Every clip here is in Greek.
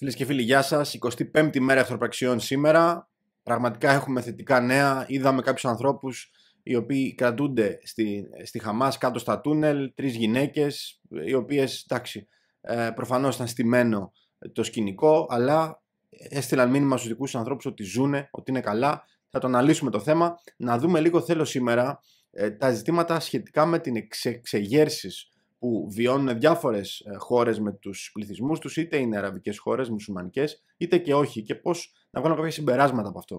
Φίλες και φίλοι, γεια σας. 25η μέρα εχθροπραξιών σήμερα. Πραγματικά έχουμε θετικά νέα. Είδαμε κάποιους ανθρώπους οι οποίοι κρατούνται στη, στη Χαμάς κάτω στα τούνελ. Τρεις γυναίκες, οι οποίες εντάξει, ε, προφανώς ήταν στημένο το σκηνικό, αλλά έστειλαν μήνυμα στους δικούς τους ανθρώπους ότι ζουν, ότι είναι καλά. Θα το αναλύσουμε το θέμα. Να δούμε λίγο θέλω σήμερα ε, τα ζητήματα σχετικά με την εξε, που βιώνουν διάφορες ε, χώρες με τους πληθυσμούς τους, είτε είναι αραβικές χώρες, μουσουλμανικές, είτε και όχι, και πώς να βγάλουμε κάποια συμπεράσματα από αυτό.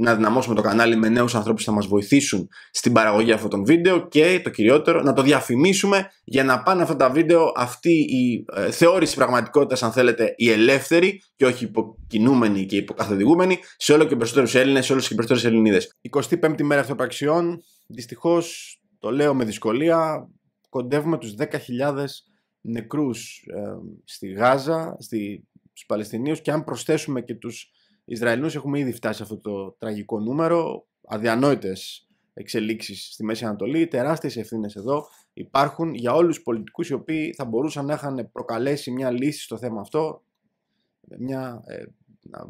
να δυναμώσουμε το κανάλι με νέους ανθρώπους που θα μας βοηθήσουν στην παραγωγή αυτών των βίντεο και το κυριότερο να το διαφημίσουμε για να πάνε αυτά τα βίντεο αυτή η ε, θεώρηση πραγματικότητας, αν θέλετε η ελεύθερη και όχι υποκινούμενη και υποκαθοδηγούμενη σε όλο και περισσότερους Έλληνες, σε όλες και περισσότερες Ελληνίδες. 25η μέρα αυτοπραξιών, Δυστυχώς, το λέω με δυσκολία, κοντεύουμε τους 10.000 νεκρούς ε, στη Γάζα, στη, στους και αν προσθέσουμε και τους Ισραηλινούς έχουμε ήδη φτάσει σε αυτό το τραγικό νούμερο. Αδιανόητες εξελίξεις στη Μέση Ανατολή, τεράστιες ευθύνες εδώ υπάρχουν για όλους τους πολιτικούς οι οποίοι θα μπορούσαν να είχαν προκαλέσει μια λύση στο θέμα αυτό, μια, ε,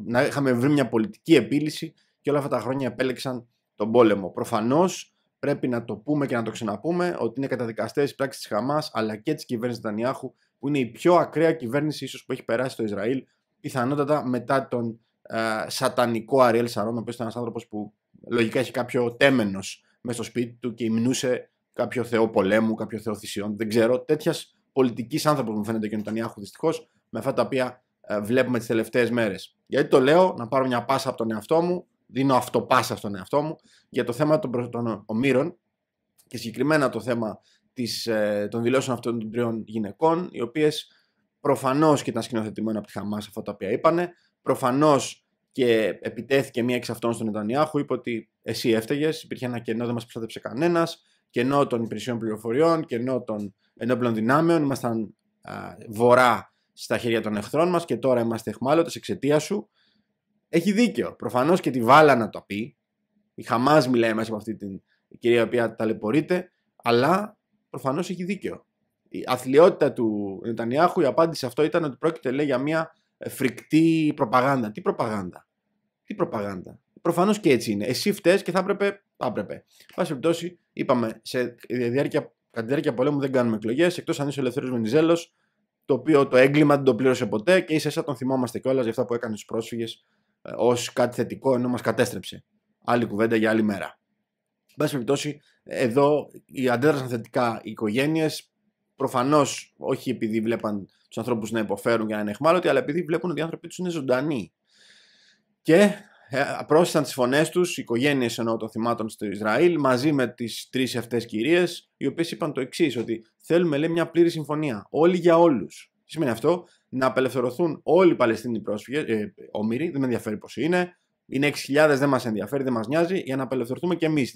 να είχαμε βρει μια πολιτική επίλυση και όλα αυτά τα χρόνια επέλεξαν τον πόλεμο. Προφανώς πρέπει να το πούμε και να το ξαναπούμε ότι είναι καταδικαστές οι πράξεις της Χαμάς αλλά και της κυβέρνησης Δανιάχου που είναι η πιο ακραία κυβέρνηση ίσως που έχει περάσει το Ισραήλ πιθανότατα μετά τον ε, σατανικό Αριέλ Σαρών, ο οποίος ήταν ένας άνθρωπος που λογικά είχε κάποιο τέμενος μέσα στο σπίτι του και υμνούσε κάποιο θεό πολέμου, κάποιο θεό θυσιών. Δεν ξέρω. Τέτοιας πολιτικής άνθρωπος μου φαίνεται και ο Νετανιάχου δυστυχώς με αυτά τα οποία ε, βλέπουμε τις τελευταίες μέρες. Γιατί το λέω, να πάρω μια πάσα από τον εαυτό μου, δίνω αυτοπάσα στον εαυτό μου για το θέμα των, των ομήρων και συγκεκριμένα το θέμα ε, των δηλώσεων αυτών των τριών γυναικών, οι οποίες προφανώς και ήταν σκηνοθετημένα από τη Χαμάς αυτά τα οποία είπανε. Προφανώς και επιτέθηκε μία εξ αυτών στον Νετανιάχου, είπε ότι εσύ έφταιγες, υπήρχε ένα κενό, δεν μας προστάτευσε κανένας, κενό των υπηρεσιών πληροφοριών, κενό των ενόπλων δυνάμεων, ήμασταν βορρά στα χέρια των εχθρών μας και τώρα είμαστε εχμάλωτες εξαιτίας σου. Έχει δίκιο. Προφανώς και τη βάλα να το πει. Η Χαμάς μιλάει μέσα από αυτή την κυρία η οποία ταλαιπωρείται, αλλά προφανώς έχει δίκιο. Η αθλειότητα του Νετανιάχου, η απάντηση αυτό ήταν ότι πρόκειται λέει, για μια φρικτή προπαγάνδα. Τι προπαγάνδα. Τι προπαγάνδα. Προφανώς και έτσι είναι. Εσύ φταίει και θα έπρεπε. Θα έπρεπε. Πάση περιπτώσει, είπαμε, σε διάρκεια, κατά τη διάρκεια πολέμου δεν κάνουμε εκλογές εκτός αν είσαι ελευθερός Μενιζέλο, το οποίο το έγκλημα δεν το πλήρωσε ποτέ και ίσα ίσα τον θυμόμαστε κιόλας για αυτά που έκανε στους πρόσφυγες ε, ως κάτι θετικό ενώ μας κατέστρεψε. Άλλη κουβέντα για άλλη μέρα. Εν πάση περιπτώσει, εδώ αντέδρασαν θετικά οι οικογένειες, Προφανώς όχι επειδή βλέπαν τους ανθρώπους να υποφέρουν και να είναι εχμάλωτοι, αλλά επειδή βλέπουν ότι οι άνθρωποι τους είναι ζωντανοί. Και ε, πρόσθεσαν τις φωνές τους, οι οικογένειες εννοώ των θυμάτων στο Ισραήλ, μαζί με τις τρεις αυτές κυρίες, οι οποίες είπαν το εξής, ότι θέλουμε λέει, μια πλήρη συμφωνία. Όλοι για όλους. Τι σημαίνει αυτό, να απελευθερωθούν όλοι οι Παλαιστίνοι πρόσφυγες, ε, δεν με ενδιαφέρει πώς είναι. Είναι 6.000, δεν μας ενδιαφέρει, δεν μας νοιάζει, για να απελευθερωθούμε κι εμείς.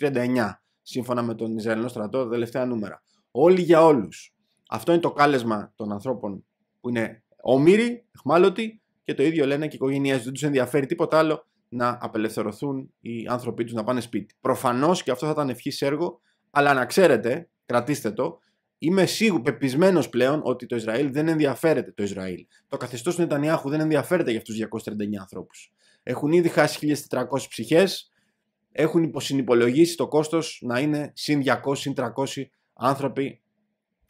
239, σύμφωνα με τον Ισραηλινό στρατό, τα τελευταία νούμερα. Όλοι για όλους. Αυτό είναι το κάλεσμα των ανθρώπων που είναι ομοίροι, εχμάλωτοι και το ίδιο λένε και οι οικογένειε Δεν τους ενδιαφέρει τίποτα άλλο να απελευθερωθούν οι άνθρωποι τους να πάνε σπίτι. Προφανώς και αυτό θα ήταν ευχής έργο, αλλά να ξέρετε, κρατήστε το, είμαι σίγουρο, πεπισμένος πλέον ότι το Ισραήλ δεν ενδιαφέρεται. Το Ισραήλ. Το καθεστώς του Νετανιάχου δεν ενδιαφέρεται για αυτούς του 239 ανθρώπους. Έχουν ήδη χάσει 1.400 ψυχές, έχουν υποσυνυπολογίσει το κόστος να είναι συν 200, συν 300 άνθρωποι,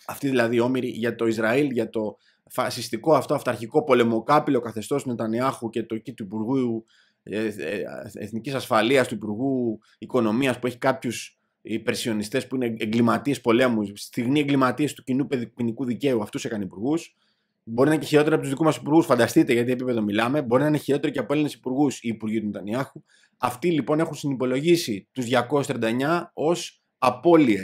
αυτοί δηλαδή όμοιροι για το Ισραήλ, για το φασιστικό αυτό αυταρχικό πολεμοκάπηλο του Νετανιάχου και το του Υπουργού ε, ε, εθνικής Ασφαλείας, του Υπουργού οικονομίας που έχει κάποιους υπερσιονιστές που είναι εγκληματίες πολέμου, στιγμή εγκληματίες του κοινού ποινικού δικαίου, αυτούς έκανε υπουργούς. Μπορεί να είναι και χειρότερα από τους δικούς μας υπουργούς, φανταστείτε γιατί επίπεδο μιλάμε. Μπορεί να είναι χειρότεροι και από Έλληνες υπουργούς οι υπουργοί του Νετανιάχου. Αυτοί λοιπόν έχουν συνυπολογίσει τους 239 ως απώλειες.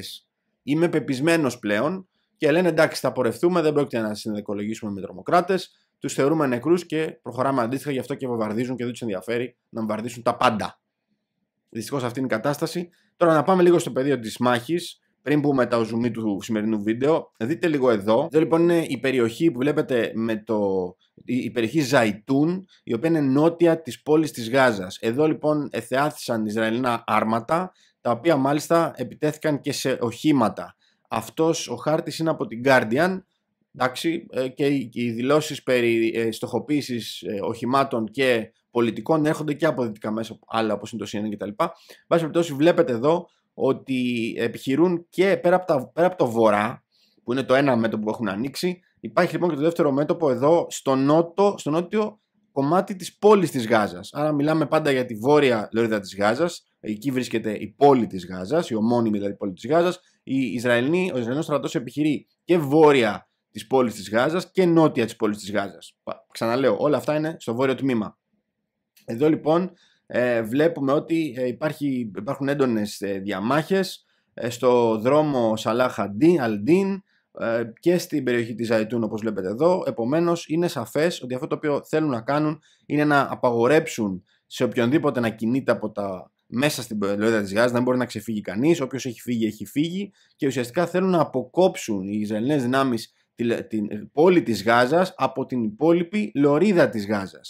Είμαι πεπισμένος πλέον και λένε εντάξει, θα πορευτούμε, δεν πρόκειται να συνδεκολογήσουμε με τρομοκράτες. Τους θεωρούμε νεκρούς και προχωράμε αντίστοιχα, γι' αυτό και βομβαρδίζουν και δεν τους ενδιαφέρει να βομβαρδίσουν τα πάντα. Δυστυχώς αυτή είναι η κατάσταση. Τώρα να πάμε λίγο στο πεδίο της μάχης. Πριν πούμε τα ζουμί του σημερινού βίντεο, δείτε λίγο εδώ. Εδώ λοιπόν είναι η περιοχή που βλέπετε με το. η περιοχή Ζαϊτούν, η οποία είναι νότια της πόλης της Γάζας. Εδώ λοιπόν εθεάθησαν Ισραηλινά άρματα τα οποία μάλιστα επιτέθηκαν και σε οχήματα. Αυτός ο χάρτης είναι από την Guardian εντάξει, ε, και οι δηλώσεις περί ε, στοχοποίησης ε, οχημάτων και πολιτικών έρχονται και από δυτικά μέσα, άλλα όπως είναι το CNN κτλ. Βάση περιπτώσει βλέπετε εδώ ότι επιχειρούν και πέρα από, τα, πέρα από το βορρά, που είναι το ένα μέτωπο που έχουν ανοίξει, υπάρχει λοιπόν και το δεύτερο μέτωπο εδώ στο, νότο, στο νότιο κομμάτι της πόλης της Γάζας. Άρα μιλάμε πάντα για τη βόρεια λωρίδα της Γάζας, Εκεί βρίσκεται η πόλη της Γάζας, η ομώνυμη δηλαδή πόλη της Γάζας. ο Ισραηλινός στρατός επιχειρεί και βόρεια της πόλης της Γάζας και νότια της πόλης της Γάζας. Ξαναλέω, όλα αυτά είναι στο βόρειο τμήμα. Εδώ λοιπόν ε, βλέπουμε ότι ε, υπάρχει, υπάρχουν έντονες διαμάχε διαμάχες ε, στο δρόμο Σαλάχ Αλντίν και στην περιοχή της Ζαϊτούν όπως βλέπετε εδώ. Επομένως είναι σαφές ότι αυτό το οποίο θέλουν να κάνουν είναι να απαγορέψουν σε οποιονδήποτε να κινείται από τα μέσα στην πελότητα της Γάζας, δεν μπορεί να ξεφύγει κανείς. Όποιος έχει φύγει, έχει φύγει. Και ουσιαστικά θέλουν να αποκόψουν οι Ισραηλινές δυνάμεις την πόλη της Γάζας από την υπόλοιπη λωρίδα της Γάζας.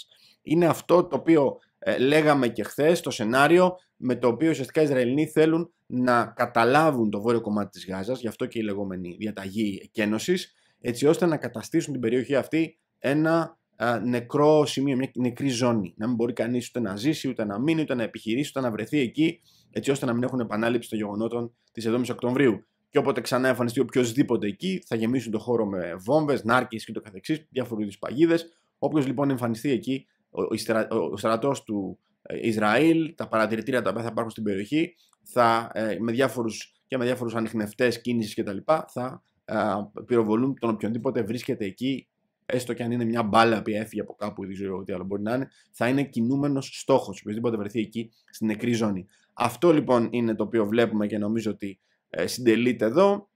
Είναι αυτό το οποίο ε, λέγαμε και χθες, το σενάριο με το οποίο ουσιαστικά οι Ισραηλινοί θέλουν να καταλάβουν το βόρειο κομμάτι της Γάζας, γι' αυτό και η λεγόμενη διαταγή εκένωσης, έτσι ώστε να καταστήσουν την περιοχή αυτή ένα νεκρό σημείο, μια νεκρή ζώνη. Να μην μπορεί κανείς ούτε να ζήσει, ούτε να μείνει, ούτε να επιχειρήσει, ούτε να βρεθεί εκεί, έτσι ώστε να μην έχουν επανάληψη των γεγονότων της 7η Οκτωβρίου. Και όποτε ξανά εμφανιστεί οποιοδήποτε εκεί, θα γεμίσουν το χώρο με βόμβες, νάρκες και το καθεξής, διάφορου είδους παγίδες. Όποιος λοιπόν εμφανιστεί εκεί, ο στρατός του ε, Ισραήλ, τα παρατηρητήρια τα οποία θα υπάρχουν στην περιοχή, θα, ε, με διάφορους, και με διάφορους ανιχνευτές κίνησης κτλ., θα ε, πυροβολούν τον οποιονδήποτε βρίσκεται εκεί έστω και αν είναι μια μπάλα που έφυγε από κάπου ή δεν ξέρω τι άλλο μπορεί να είναι, θα είναι κινούμενος στόχος. Οποιοδήποτε βρεθεί εκεί στην νεκρή ζώνη. Αυτό λοιπόν είναι το οποίο βλέπουμε και νομίζω ότι ε, συντελείται εδώ.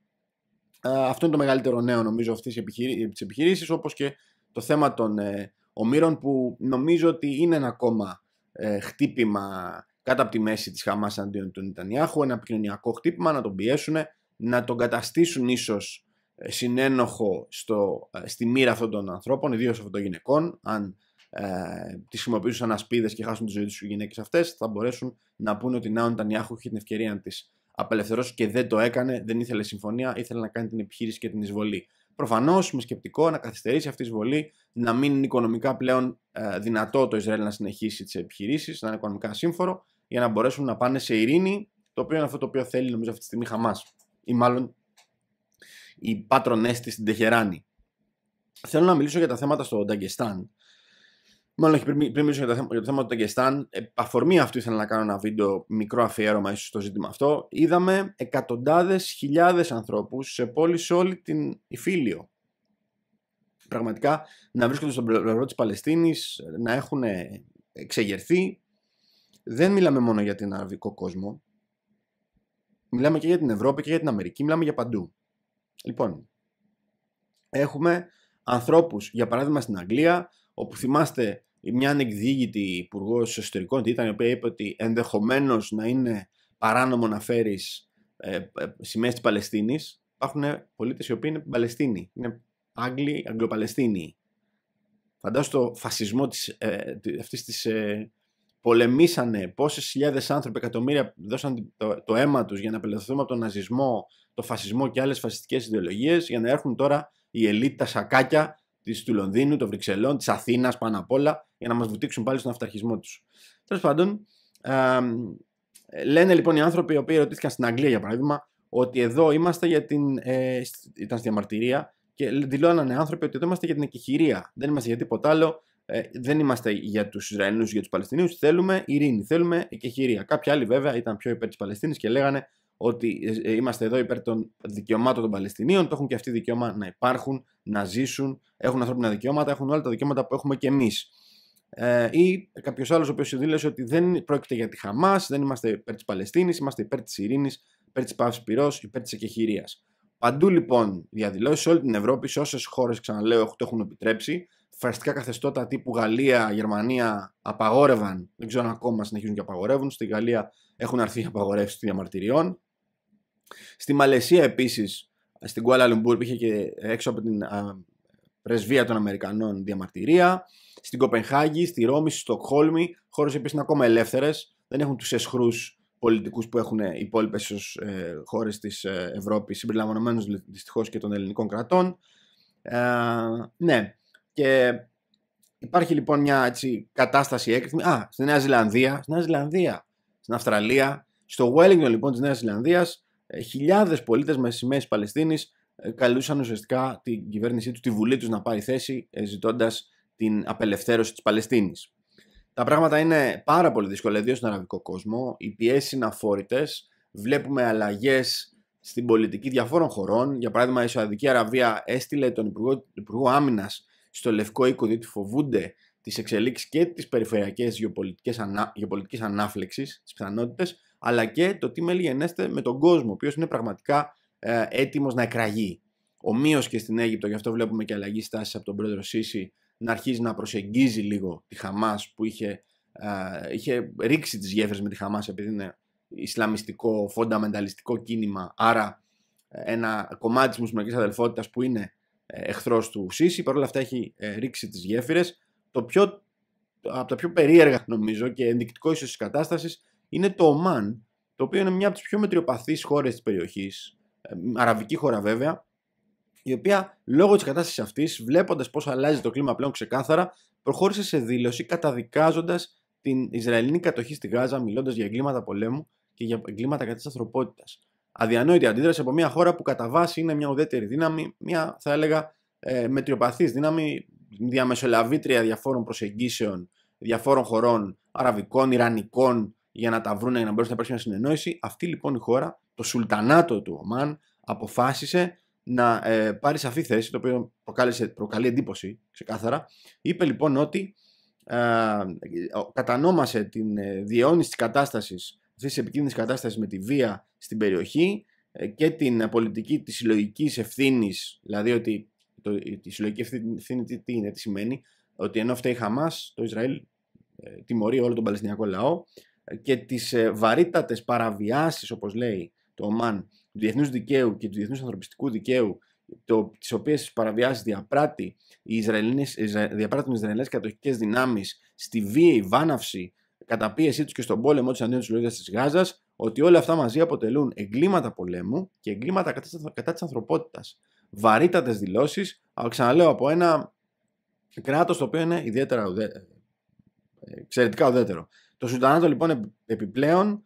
αυτό είναι το μεγαλύτερο νέο νομίζω αυτής της επιχειρήσης, όπως και το θέμα των ε, ομήρων που νομίζω ότι είναι ένα ακόμα ε, χτύπημα κάτω από τη μέση της Χαμάς αντίον του Νιτανιάχου, ένα επικοινωνιακό χτύπημα να τον πιέσουν, να τον καταστήσουν ίσως συνένοχο στο, ε, στη μοίρα αυτών των ανθρώπων, ιδίως αυτών των γυναικών. Αν ε, τις χρησιμοποιήσουν σαν ασπίδε και χάσουν τη ζωή τους οι γυναίκες αυτές, θα μπορέσουν να πούνε ότι να, Τανιάχου είχε την ευκαιρία να τις απελευθερώσει και δεν το έκανε, δεν ήθελε συμφωνία, ήθελε να κάνει την επιχείρηση και την εισβολή. Προφανώς με σκεπτικό να καθυστερήσει αυτή η εισβολή, να μην είναι οικονομικά πλέον ε, δυνατό το Ισραήλ να συνεχίσει τις επιχειρήσεις, να είναι οικονομικά σύμφορο, για να μπορέσουν να πάνε σε ειρήνη, το οποίο είναι αυτό το οποίο θέλει νομίζω αυτή τη στιγμή Ή μάλλον οι πάτρονές της στην Τεχεράνη. Θέλω να μιλήσω για τα θέματα στο Νταγκεστάν. Μάλλον πριν, πριν μιλήσω για, το θέμα του Νταγκεστάν, ε, αφορμή αυτού ήθελα να κάνω ένα βίντεο μικρό αφιέρωμα ίσως στο ζήτημα αυτό. Είδαμε εκατοντάδες χιλιάδες ανθρώπους σε πόλεις σε όλη την Ιφίλιο. Πραγματικά να βρίσκονται στον πλευρό της Παλαιστίνης, να έχουν ε, εξεγερθεί. Δεν μιλάμε μόνο για την αραβικό κόσμο. Μιλάμε και για την Ευρώπη και για την Αμερική. Μιλάμε για παντού. Λοιπόν, έχουμε ανθρώπους, για παράδειγμα στην Αγγλία, όπου θυμάστε μια ανεκδίγητη υπουργός εσωτερικών, ήταν, η οποία είπε ότι ενδεχομένως να είναι παράνομο να φέρεις ε, ε, σημαίες της Παλαιστίνης. Υπάρχουν πολίτες οι οποίοι είναι Παλαιστίνοι. Είναι Άγγλοι, Αγγλοπαλαιστίνοι. Φαντάζομαι το φασισμό της, ε, ε αυτής της ε, πολεμήσανε, πόσες χιλιάδες άνθρωποι, εκατομμύρια δώσαν το, αίμα τους για να απελευθερωθούμε από τον ναζισμό, το φασισμό και άλλες φασιστικές ιδεολογίες για να έρχουν τώρα η ελίτ τα σακάκια της, του Λονδίνου, των Βρυξελών, της Αθήνας πάνω απ' όλα για να μας βουτήξουν πάλι στον αυταρχισμό τους. Τέλος πάντων, ε, λένε λοιπόν οι άνθρωποι οι οποίοι ερωτήθηκαν στην Αγγλία για παράδειγμα ότι εδώ είμαστε για την. Ε, ήταν στη διαμαρτυρία και δηλώνανε άνθρωποι ότι εδώ είμαστε για την εκεχηρία. Δεν είμαστε για τίποτα άλλο ε, δεν είμαστε για τους Ισραηλινούς για τους Παλαιστινίους. Θέλουμε ειρήνη, θέλουμε εκεχηρία. Κάποιοι άλλοι βέβαια ήταν πιο υπέρ της Παλαιστίνης και λέγανε ότι ε, ε, είμαστε εδώ υπέρ των δικαιωμάτων των Παλαιστινίων. Το έχουν και αυτοί δικαίωμα να υπάρχουν, να ζήσουν, έχουν ανθρώπινα δικαιώματα, έχουν όλα τα δικαιώματα που έχουμε και εμείς. Ε, ή κάποιος άλλος ο οποίος δήλωσε ότι δεν πρόκειται για τη Χαμάς, δεν είμαστε υπέρ της Παλαιστίνης, είμαστε υπέρ της ειρήνης, υπέρ της παύση πυρός, υπέρ της εκεχηρίας. Παντού λοιπόν διαδηλώσεις σε όλη την Ευρώπη, σε όσες χώρες ξαναλέω το έχουν επιτρέψει, φραστικά καθεστώτα τύπου Γαλλία, Γερμανία απαγόρευαν, δεν ξέρω αν ακόμα συνεχίζουν και απαγορεύουν. Στη Γαλλία έχουν αρθεί απαγορεύσεις των διαμαρτυριών. Στη Μαλαισία επίσης, στην Κουάλα Λουμπούρ, υπήρχε και έξω από την α, πρεσβεία των Αμερικανών διαμαρτυρία. Στην Κοπενχάγη, στη Ρώμη, στη Στοκχόλμη, χώρες επίση είναι ακόμα ελεύθερες. Δεν έχουν τους εσχρούς πολιτικούς που έχουν οι υπόλοιπε ε, χώρες της ε, Ευρώπης, συμπεριλαμβανομένους δυστυχώς και των ελληνικών κρατών. Ε, ναι, και υπάρχει λοιπόν μια έτσι, κατάσταση έκρηξη. Α, στη Νέα Ζηλανδία, στη Νέα Ζηλανδία, στην Αυστραλία, στο Wellington λοιπόν της Νέας, Ζηλανδίας, ε, χιλιάδες πολίτες με σημαίες Παλαιστίνης ε, καλούσαν ουσιαστικά την κυβέρνησή του, τη Βουλή τους να πάρει θέση ε, ζητώντας την απελευθέρωση της Παλαιστίνης. Τα πράγματα είναι πάρα πολύ δύσκολα, ιδίως στον αραβικό κόσμο. Οι πιέσεις είναι αφόρητες. Βλέπουμε αλλαγές στην πολιτική διαφόρων χωρών. Για παράδειγμα, η Σαουδική Αραβία έστειλε τον Υπουργό, Υπουργό Άμυνας στο Λευκό Οίκο διότι φοβούνται τις εξελίξεις και τις περιφερειακές γεωπολιτικές, ανά, τι ανάφλεξης, τις αλλά και το τι μελιγενέστε με τον κόσμο, ο οποίος είναι πραγματικά ε, έτοιμος να εκραγεί. Ομοίως και στην Αίγυπτο, γι' αυτό βλέπουμε και αλλαγή στάσης από τον πρόεδρο Σίση, να αρχίζει να προσεγγίζει λίγο τη Χαμάς που είχε, ε, είχε ρίξει τις γέφυρες με τη Χαμάς επειδή είναι ισλαμιστικό, φονταμενταλιστικό κίνημα, άρα ένα κομμάτι της μουσουλμανικής αδελφότητας που είναι ε, Εχθρός του Σίση, παρόλα αυτά έχει ε, ρίξει τις γέφυρες. Το πιο, από τα πιο περίεργα νομίζω και ενδεικτικό ίσως της κατάστασης είναι το Ομάν, το οποίο είναι μια από τις πιο μετριοπαθείς χώρες της περιοχής, ε, αραβική χώρα βέβαια, η οποία λόγω της κατάστασης αυτής, βλέποντας πώς αλλάζει το κλίμα πλέον ξεκάθαρα, προχώρησε σε δήλωση καταδικάζοντας την Ισραηλινή κατοχή στη Γάζα, μιλώντας για εγκλήματα πολέμου και για εγκλήματα κατά της ανθρωπότητας αδιανόητη αντίδραση από μια χώρα που κατά βάση είναι μια ουδέτερη δύναμη, μια θα έλεγα ε, μετριοπαθής δύναμη, διαμεσολαβήτρια διαφόρων προσεγγίσεων, διαφόρων χωρών, αραβικών, ιρανικών, για να τα βρουν για να μπορέσει να υπάρξει μια συνεννόηση. Αυτή λοιπόν η χώρα, το σουλτανάτο του Ομάν, αποφάσισε να ε, πάρει σαφή θέση, το οποίο προκάλεσε, προκαλεί εντύπωση ξεκάθαρα. Είπε λοιπόν ότι ε, κατανόμασε την ε, διαιώνιση της κατάστασης τη επικίνδυνης κατάστασης με τη βία στην περιοχή ε, και την ε, πολιτική της συλλογικής ευθύνης, δηλαδή ότι το, συλλογική ευθύνη τι, τι είναι, τι σημαίνει, ότι ενώ φταίει η Χαμάς, το Ισραήλ ε, τιμωρεί όλο τον Παλαιστινιακό λαό και τις βαρύτατες παραβιάσεις, όπως λέει το ΟΜΑΝ, του διεθνούς δικαίου και του διεθνούς ανθρωπιστικού δικαίου, τις οποίες οποίες παραβιάσει διαπράττει οι Ισραηλινές, διαπράττουν οι Ισραηλινές κατοχικές δυνάμεις στη βάναυση κατά πίεσή τους και στον πόλεμο της αντίον τη Λωρίδα της Γάζας, ότι όλα αυτά μαζί αποτελούν εγκλήματα πολέμου και εγκλήματα κατά της ανθρωπότητας. Βαρύτατες δηλώσεις, ξαναλέω, από ένα κράτος το οποίο είναι ιδιαίτερα ουδέτερο. Ε, εξαιρετικά ουδέτερο. Το Σουντανάτο λοιπόν επιπλέον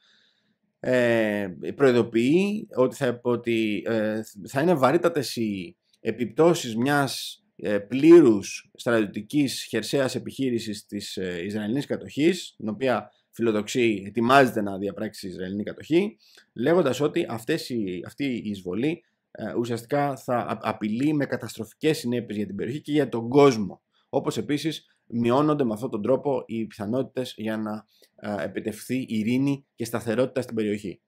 ε, προειδοποιεί ότι θα, ότι, ε, θα είναι βαρύτατες οι επιπτώσεις μιας. Ε, πλήρους στρατιωτικής χερσαίας επιχείρησης της ε, Ισραηλινής κατοχής, την οποία φιλοδοξεί, ετοιμάζεται να διαπράξει η Ισραηλινή κατοχή, λέγοντας ότι αυτές οι, αυτή η εισβολή ε, ουσιαστικά θα απειλεί με καταστροφικές συνέπειες για την περιοχή και για τον κόσμο. Όπως επίσης μειώνονται με αυτόν τον τρόπο οι πιθανότητες για να επιτευχθεί ειρήνη και σταθερότητα στην περιοχή.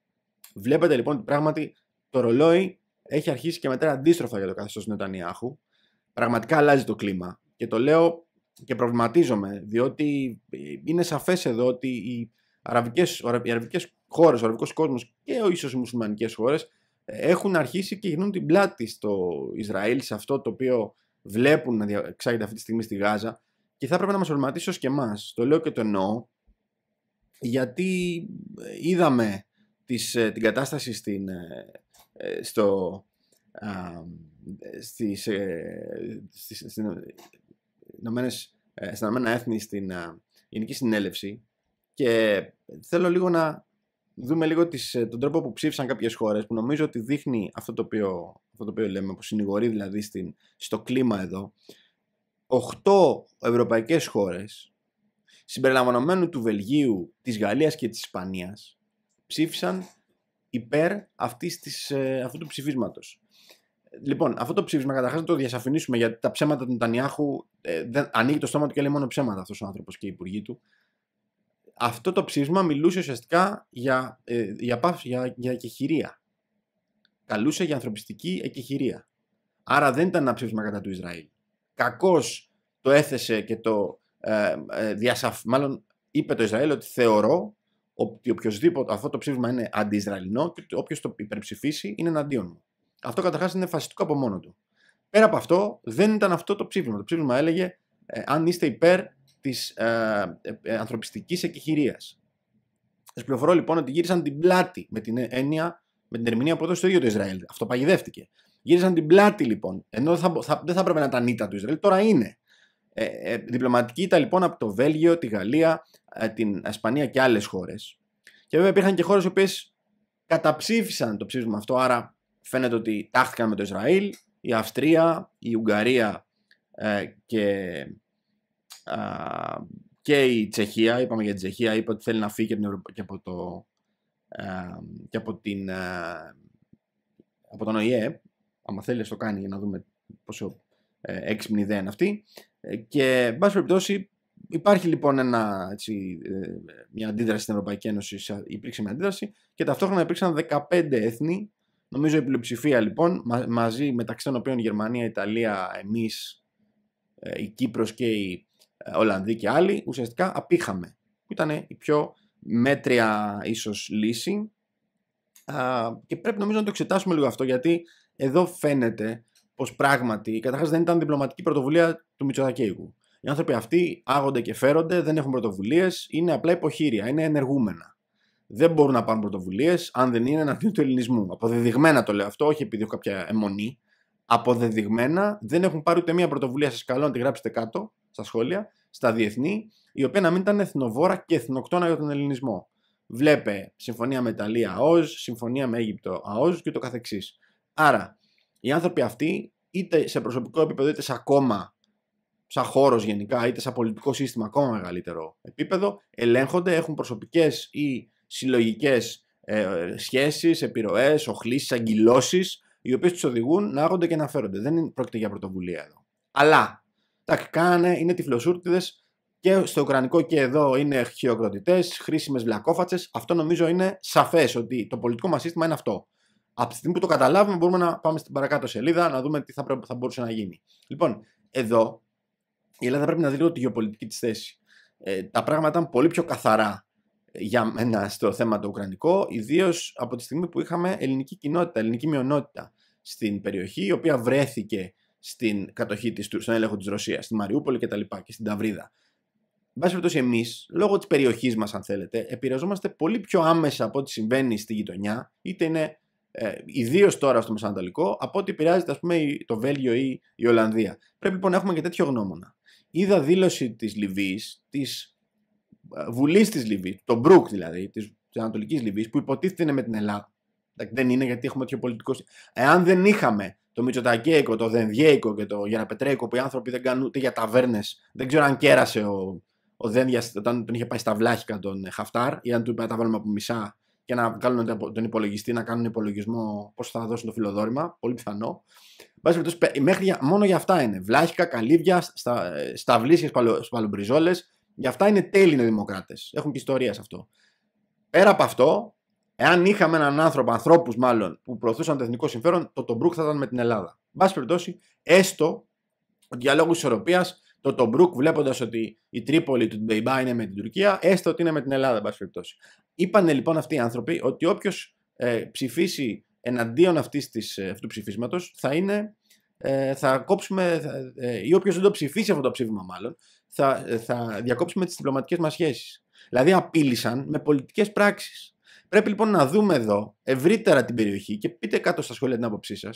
Βλέπετε λοιπόν ότι πράγματι το ρολόι έχει αρχίσει και μετά αντίστροφα για το καθεστώς του Νετανιάχου πραγματικά αλλάζει το κλίμα. Και το λέω και προβληματίζομαι, διότι ε, είναι σαφές εδώ ότι οι αραβικές, οι αραβικές χώρες, ο αραβικός κόσμος και ίσω ίσως οι μουσουλμανικές χώρες ε, έχουν αρχίσει και γινούν την πλάτη στο Ισραήλ, σε αυτό το οποίο βλέπουν να εξάγεται αυτή τη στιγμή στη Γάζα και θα έπρεπε να μας προβληματίσει ως και εμάς, Το λέω και το εννοώ, γιατί ε, είδαμε την κατάσταση στην, στο, ε, στις, στις, στις, ε, ε, στα Έθνη στην Γενική Συνέλευση και θέλω λίγο να δούμε λίγο τις, τον τρόπο που ψήφισαν κάποιες χώρες που νομίζω ότι δείχνει αυτό το οποίο, αυτό το οποίο λέμε, που συνηγορεί δηλαδή στην, στο κλίμα εδώ. Οχτώ ευρωπαϊκές χώρες συμπεριλαμβανομένου του Βελγίου, της Γαλλίας και της Ισπανίας ψήφισαν υπέρ αυτού του ψηφίσματος. Λοιπόν, αυτό το ψήφισμα καταρχάς να το διασαφηνίσουμε γιατί τα ψέματα του Ντανιάχου ε, ανοίγει το στόμα του και λέει μόνο ψέματα αυτός ο άνθρωπος και οι υπουργοί του. Αυτό το ψήφισμα μιλούσε ουσιαστικά για, ε, για, πάυση, για, για εκεχηρία. Καλούσε για ανθρωπιστική εκεχηρία. Άρα δεν ήταν ένα ψήφισμα κατά του Ισραήλ. Κακώς το έθεσε και το ε, ε, διασαφ... Μάλλον είπε το Ισραήλ ότι θεωρώ ότι οποιοδήποτε αυτό το ψήφισμα είναι αντιισραηλινό και όποιος το υπερψηφίσει είναι εναντίον μου. Αυτό καταρχάς είναι φασιστικό από μόνο του. Πέρα από αυτό, δεν ήταν αυτό το ψήφισμα. Το ψήφισμα έλεγε ε, αν είστε υπέρ της ε, ε, ε ανθρωπιστικής εκεχηρίας. Σας πληροφορώ λοιπόν ότι γύρισαν την πλάτη με την έννοια, με την ερμηνεία που έδωσε το ίδιο το Ισραήλ. Αυτό παγιδεύτηκε. Γύρισαν την πλάτη λοιπόν. Ενώ θα, θα, δεν θα έπρεπε να ήταν ήττα του Ισραήλ, τώρα είναι. Ε, ε, διπλωματική ήττα λοιπόν από το Βέλγιο, τη Γαλλία, ε, την Ασπανία και άλλες χώρες. Και βέβαια υπήρχαν και χώρες οι οποίες καταψήφισαν το ψήφισμα αυτό, άρα φαίνεται ότι τάχθηκαν με το Ισραήλ, η Αυστρία, η Ουγγαρία ε, και, και η Τσεχία, είπαμε για την Τσεχία, είπε ότι θέλει να φύγει και, την, και από, το, ε, και από, την, ε, από τον ΟΗΕ, Αν θέλει το κάνει για να δούμε πόσο ε, έξυπνη ιδέα είναι αυτή. Ε, και, εν πάση περιπτώσει, υπάρχει λοιπόν ένα, έτσι, μια αντίδραση στην Ευρωπαϊκή Ένωση, υπήρξε μια αντίδραση και ταυτόχρονα υπήρξαν 15 έθνη Νομίζω η πλειοψηφία λοιπόν, μαζί μεταξύ των οποίων Γερμανία, Ιταλία, εμείς, ε, η Κύπρος και οι ε, Ολλανδοί και άλλοι, ουσιαστικά απήχαμε. Ήταν η πιο μέτρια ίσως λύση και πρέπει νομίζω να το εξετάσουμε λίγο αυτό γιατί εδώ φαίνεται πως πράγματι, καταρχάς δεν ήταν διπλωματική πρωτοβουλία του Μητσοτακέικου. Οι άνθρωποι αυτοί άγονται και φέρονται, δεν έχουν πρωτοβουλίες, είναι απλά υποχείρια, είναι ενεργούμενα δεν μπορούν να πάρουν πρωτοβουλίες αν δεν είναι εναντίον του ελληνισμού. Αποδεδειγμένα το λέω αυτό, όχι επειδή έχω κάποια αιμονή. Αποδεδειγμένα δεν έχουν πάρει ούτε μία πρωτοβουλία. Σας καλώ να τη γράψετε κάτω στα σχόλια, στα διεθνή, η οποία να μην ήταν εθνοβόρα και εθνοκτόνα για τον ελληνισμό. Βλέπε συμφωνία με Ιταλία ΑΟΖ, συμφωνία με Αίγυπτο ΑΟΖ και το καθεξής. Άρα, οι άνθρωποι αυτοί, είτε σε προσωπικό επίπεδο, είτε σε κόμμα, σαν χώρος γενικά, είτε σαν πολιτικό σύστημα ακόμα μεγαλύτερο επίπεδο, ελέγχονται, έχουν προσωπικές ή συλλογικές ε, σχέσεις, επιρροές, οχλήσεις, αγκυλώσει, οι οποίες τους οδηγούν να άγονται και να φέρονται. Δεν πρόκειται για πρωτοβουλία εδώ. Αλλά, τα κάνε, είναι τυφλοσούρτιδες και στο Ουκρανικό και εδώ είναι χειροκροτητές, χρήσιμες βλακόφατσες. Αυτό νομίζω είναι σαφές ότι το πολιτικό μας σύστημα είναι αυτό. Από τη στιγμή που το καταλάβουμε, μπορούμε να πάμε στην παρακάτω σελίδα να δούμε τι θα, θα μπορούσε να γίνει. Λοιπόν, εδώ η Ελλάδα πρέπει να δει λίγο τη γεωπολιτική της θέση. Ε, τα πράγματα ήταν πολύ πιο καθαρά για μένα στο θέμα το ουκρανικό, ιδίως από τη στιγμή που είχαμε ελληνική κοινότητα, ελληνική μειονότητα στην περιοχή, η οποία βρέθηκε στην κατοχή της, στον έλεγχο της Ρωσίας, στη Μαριούπολη και και στην Ταυρίδα. Εν πάση περιπτώσει, εμείς, λόγω της περιοχής μας, αν θέλετε, επηρεαζόμαστε πολύ πιο άμεσα από ό,τι συμβαίνει στη γειτονιά, είτε είναι ε, ιδίως τώρα στο Μεσανατολικό, από ό,τι επηρεάζεται, ας πούμε, το Βέλγιο ή η Ολλανδία. Πρέπει λοιπόν να έχουμε και τέτοιο γνώμονα. Είδα δήλωση της Λιβύης, της ε, βουλής της Λιβύης, τον Μπρουκ δηλαδή, της Ανατολικής Λιβύης, που υποτίθεται είναι με την Ελλάδα. Δεν είναι γιατί έχουμε τέτοιο πολιτικό. Εάν δεν είχαμε το Μητσοτακέικο, το Δενδιέικο και το Γεραπετρέικο, που οι άνθρωποι δεν κάνουν ούτε για ταβέρνες, δεν ξέρω αν κέρασε ο, ο Δένδιας όταν τον είχε πάει στα βλάχικα τον Χαφτάρ, ή αν του είπε να τα βάλουμε από μισά και να κάνουν τον υπολογιστή να κάνουν υπολογισμό πώς θα δώσουν το φιλοδόρημα. Πολύ πιθανό. Μέχρι, μόνο για αυτά είναι. Βλάχικα, καλύβια, στα, ε, σταυλίσια, σπαλομπριζόλες Γι' αυτά είναι τέλειοι δημοκράτες. Έχουν και ιστορία σε αυτό. Πέρα από αυτό, εάν είχαμε έναν άνθρωπο, ανθρώπους μάλλον, που προωθούσαν το εθνικό συμφέρον, το Τομπρούκ θα ήταν με την Ελλάδα. Εν πάση περιπτώσει, έστω ο για λόγου ισορροπία το Τομπρούκ, βλέποντας ότι η Τρίπολη του Μπεϊμπά είναι με την Τουρκία, έστω ότι είναι με την Ελλάδα, εν πάση περιπτώσει. Είπαν λοιπόν αυτοί οι άνθρωποι ότι όποιος ε, ψηφίσει εναντίον αυτής της, ε, αυτού του ψηφίσματος θα είναι ε, θα κόψουμε, ε, ή όποιος δεν το ψηφίσει αυτό το ψήφισμα μάλλον, θα, ε, θα διακόψουμε τις διπλωματικές μας σχέσεις. Δηλαδή απείλησαν με πολιτικές πράξεις. Πρέπει λοιπόν να δούμε εδώ ευρύτερα την περιοχή και πείτε κάτω στα σχόλια την άποψή σας,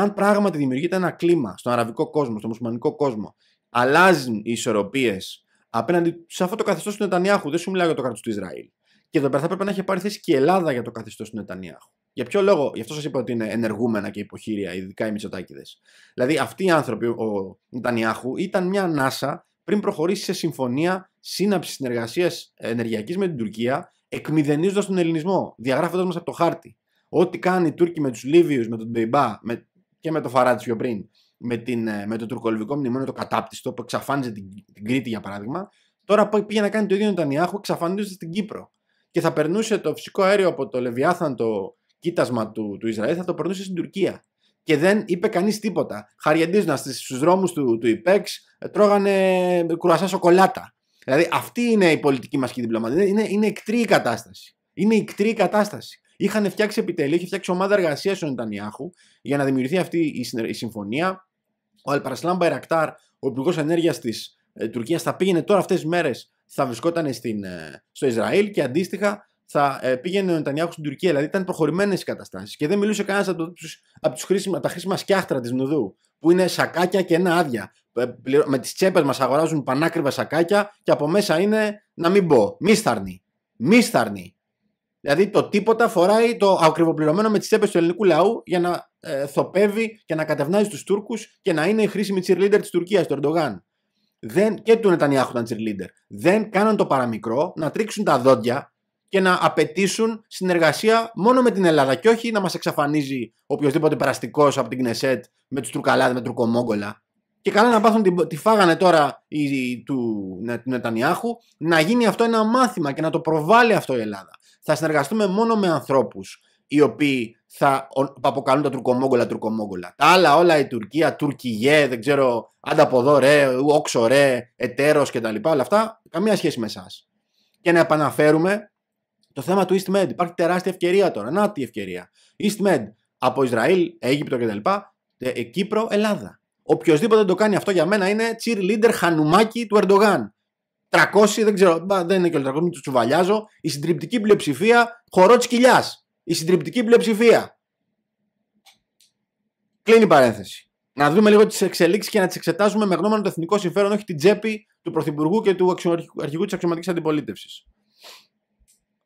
αν πράγματι δημιουργείται ένα κλίμα στον αραβικό κόσμο, στον μουσουλμανικό κόσμο, αλλάζουν οι ισορροπίες απέναντι σε αυτό το καθεστώς του Νετανιάχου. Δεν σου μιλάω για το κράτος του Ισραήλ. Και εδώ πέρα θα πρέπει να έχει πάρει θέση και η Ελλάδα για το καθεστώς του Νετανιάχου. Για ποιο λόγο, γι' αυτό σας είπα ότι είναι ενεργούμενα και υποχείρια, ειδικά οι Μητσοτάκηδες. Δηλαδή, αυτοί οι άνθρωποι, ο Νετανιάχου, ήταν μια ανάσα πριν προχωρήσει σε συμφωνία σύναψης συνεργασίας ενεργειακής με την Τουρκία, εκμηδενίζοντας τον ελληνισμό, διαγράφοντας μας από το χάρτη. Ό,τι κάνει οι Τούρκοι με τους Λίβιους, με τον Τμπεϊμπά με... και με τον Φαράτ πιο πριν, με, την, με το τουρκολιβικό μνημόνιο το κατάπτυστο που εξαφάνιζε την, την Κρήτη για παράδειγμα, τώρα πήγε να κάνει το ίδιο ο Νετανιάχου εξαφανίζοντα την Κύπρο και θα περνούσε το φυσικό αέριο από το Λεβιάθαν το κοίτασμα του, του Ισραήλ, θα το περνούσε στην Τουρκία. Και δεν είπε κανείς τίποτα. Χαριεντίζονταν στους δρόμους του, του ΙΠΕΞ, ε, τρώγανε ε, κρουασά σοκολάτα. Δηλαδή αυτή είναι η πολιτική μας και η διπλωματία. Είναι, είναι εκτρή η κατάσταση. Είναι εκτρή η κατάσταση. Είχαν φτιάξει επιτελείο, είχε φτιάξει ομάδα εργασίας στον Νετανιάχου για να δημιουργηθεί αυτή η συμφωνία. Ο Αλπαρασλάν Μπαϊρακτάρ, ο υπουργός ενέργειας της ε, Τουρκίας, θα πήγαινε τώρα αυτές τις μέρες θα βρισκόταν στην, ε, στο Ισραήλ και αντίστοιχα θα ε, πήγαινε ο Νετανιάχου στην Τουρκία. Δηλαδή ήταν προχωρημένες οι καταστάσεις και δεν μιλούσε κανένας από, τους, από τους χρήσιμα, τα χρήσιμα σκιάχτρα της Μουδού, που είναι σακάκια και ένα άδεια. Ε, με τις τσέπες μας αγοράζουν πανάκριβα σακάκια και από μέσα είναι, να μην πω, μίσθαρνη. Μίσθαρνη. Δηλαδή το τίποτα φοράει το ακριβοπληρωμένο με τις τσέπες του ελληνικού λαού για να ε, θοπεύει και να κατευνάζει τους Τούρκους και να είναι η χρήσιμη cheerleader της Τουρκίας, του Ερντογάν δεν, και του Νετανιάχου ήταν cheerleader, δεν κάναν το παραμικρό να τρίξουν τα δόντια και να απαιτήσουν συνεργασία μόνο με την Ελλάδα και όχι να μας εξαφανίζει οποιοδήποτε περαστικός από την Κνεσέτ με τους Τρουκαλάδες, με Τρουκομόγκολα. Και καλά να πάθουν τη, φάγανε τώρα η, του, ναι, του Νετανιάχου να γίνει αυτό ένα μάθημα και να το προβάλλει αυτό η Ελλάδα. Θα συνεργαστούμε μόνο με ανθρώπους οι οποίοι θα αποκαλούν τα Τουρκομόγκολα Τουρκομόγκολα Τα άλλα όλα η Τουρκία, Τουρκιγέ, δεν ξέρω, άντα από ρε, όξο ρε, εταίρος κτλ. Όλα αυτά καμία σχέση με εσάς. Και να επαναφέρουμε το θέμα του EastMed. Υπάρχει τεράστια ευκαιρία τώρα. Να τι ευκαιρία. EastMed από Ισραήλ, Αίγυπτο κτλ. Ε, ε, Κύπρο, Ελλάδα. Οποιοδήποτε δεν το κάνει αυτό για μένα είναι cheerleader χανουμάκι του Ερντογάν. 300, δεν ξέρω, δεν είναι και ο 300, του τσουβαλιάζω. Η συντριπτική πλειοψηφία χορό της κοιλιάς η συντριπτική πλειοψηφία. Κλείνει η παρένθεση. Να δούμε λίγο τις εξελίξεις και να τις εξετάζουμε με γνώμονα το εθνικό συμφέρον, όχι την τσέπη του Πρωθυπουργού και του αρχηγού της αξιωματικής αντιπολίτευσης.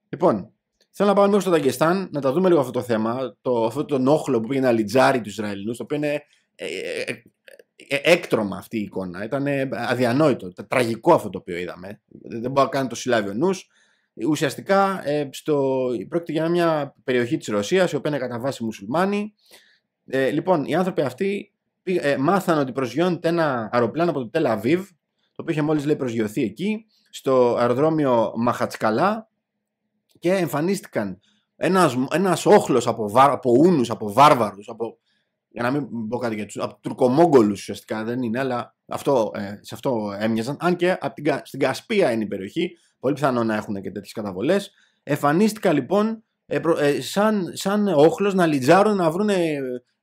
Λοιπόν, θέλω να πάμε λίγο στο Ταγκεστάν, να τα δούμε λίγο αυτό το θέμα, το, αυτό τον όχλο που πήγαινε αλιτζάρι τους Ισραηλινούς, το οποίο είναι ε, ε, ε, έκτρωμα αυτή η εικόνα. Ήταν αδιανόητο, τραγικό αυτό το οποίο είδαμε. Δεν μπορώ να το συλλάβει ο νους. Ουσιαστικά ε, στο, πρόκειται για μια περιοχή της Ρωσίας η οποία είναι κατά βάση μουσουλμάνη. Ε, λοιπόν, οι άνθρωποι αυτοί ε, μάθαν ότι προσγειώνεται ένα αεροπλάνο από το Τελαβίβ το οποίο είχε μόλις λέει προσγειωθεί εκεί στο αεροδρόμιο Μαχατσκαλά και εμφανίστηκαν ένας, ένας όχλος από, βάρ, από ούνους, από βάρβαρους, από, για να μην πω κάτι για τους, από τουρκομόγγολους ουσιαστικά δεν είναι, αλλά αυτό, ε, σε αυτό έμοιαζαν, αν και από την, στην Κασπία είναι η περιοχή, Πολύ πιθανό να έχουν και τέτοιες καταβολές. Εμφανίστηκα λοιπόν ε, ε, σαν, σαν όχλος να λιτζάρουν να βρουν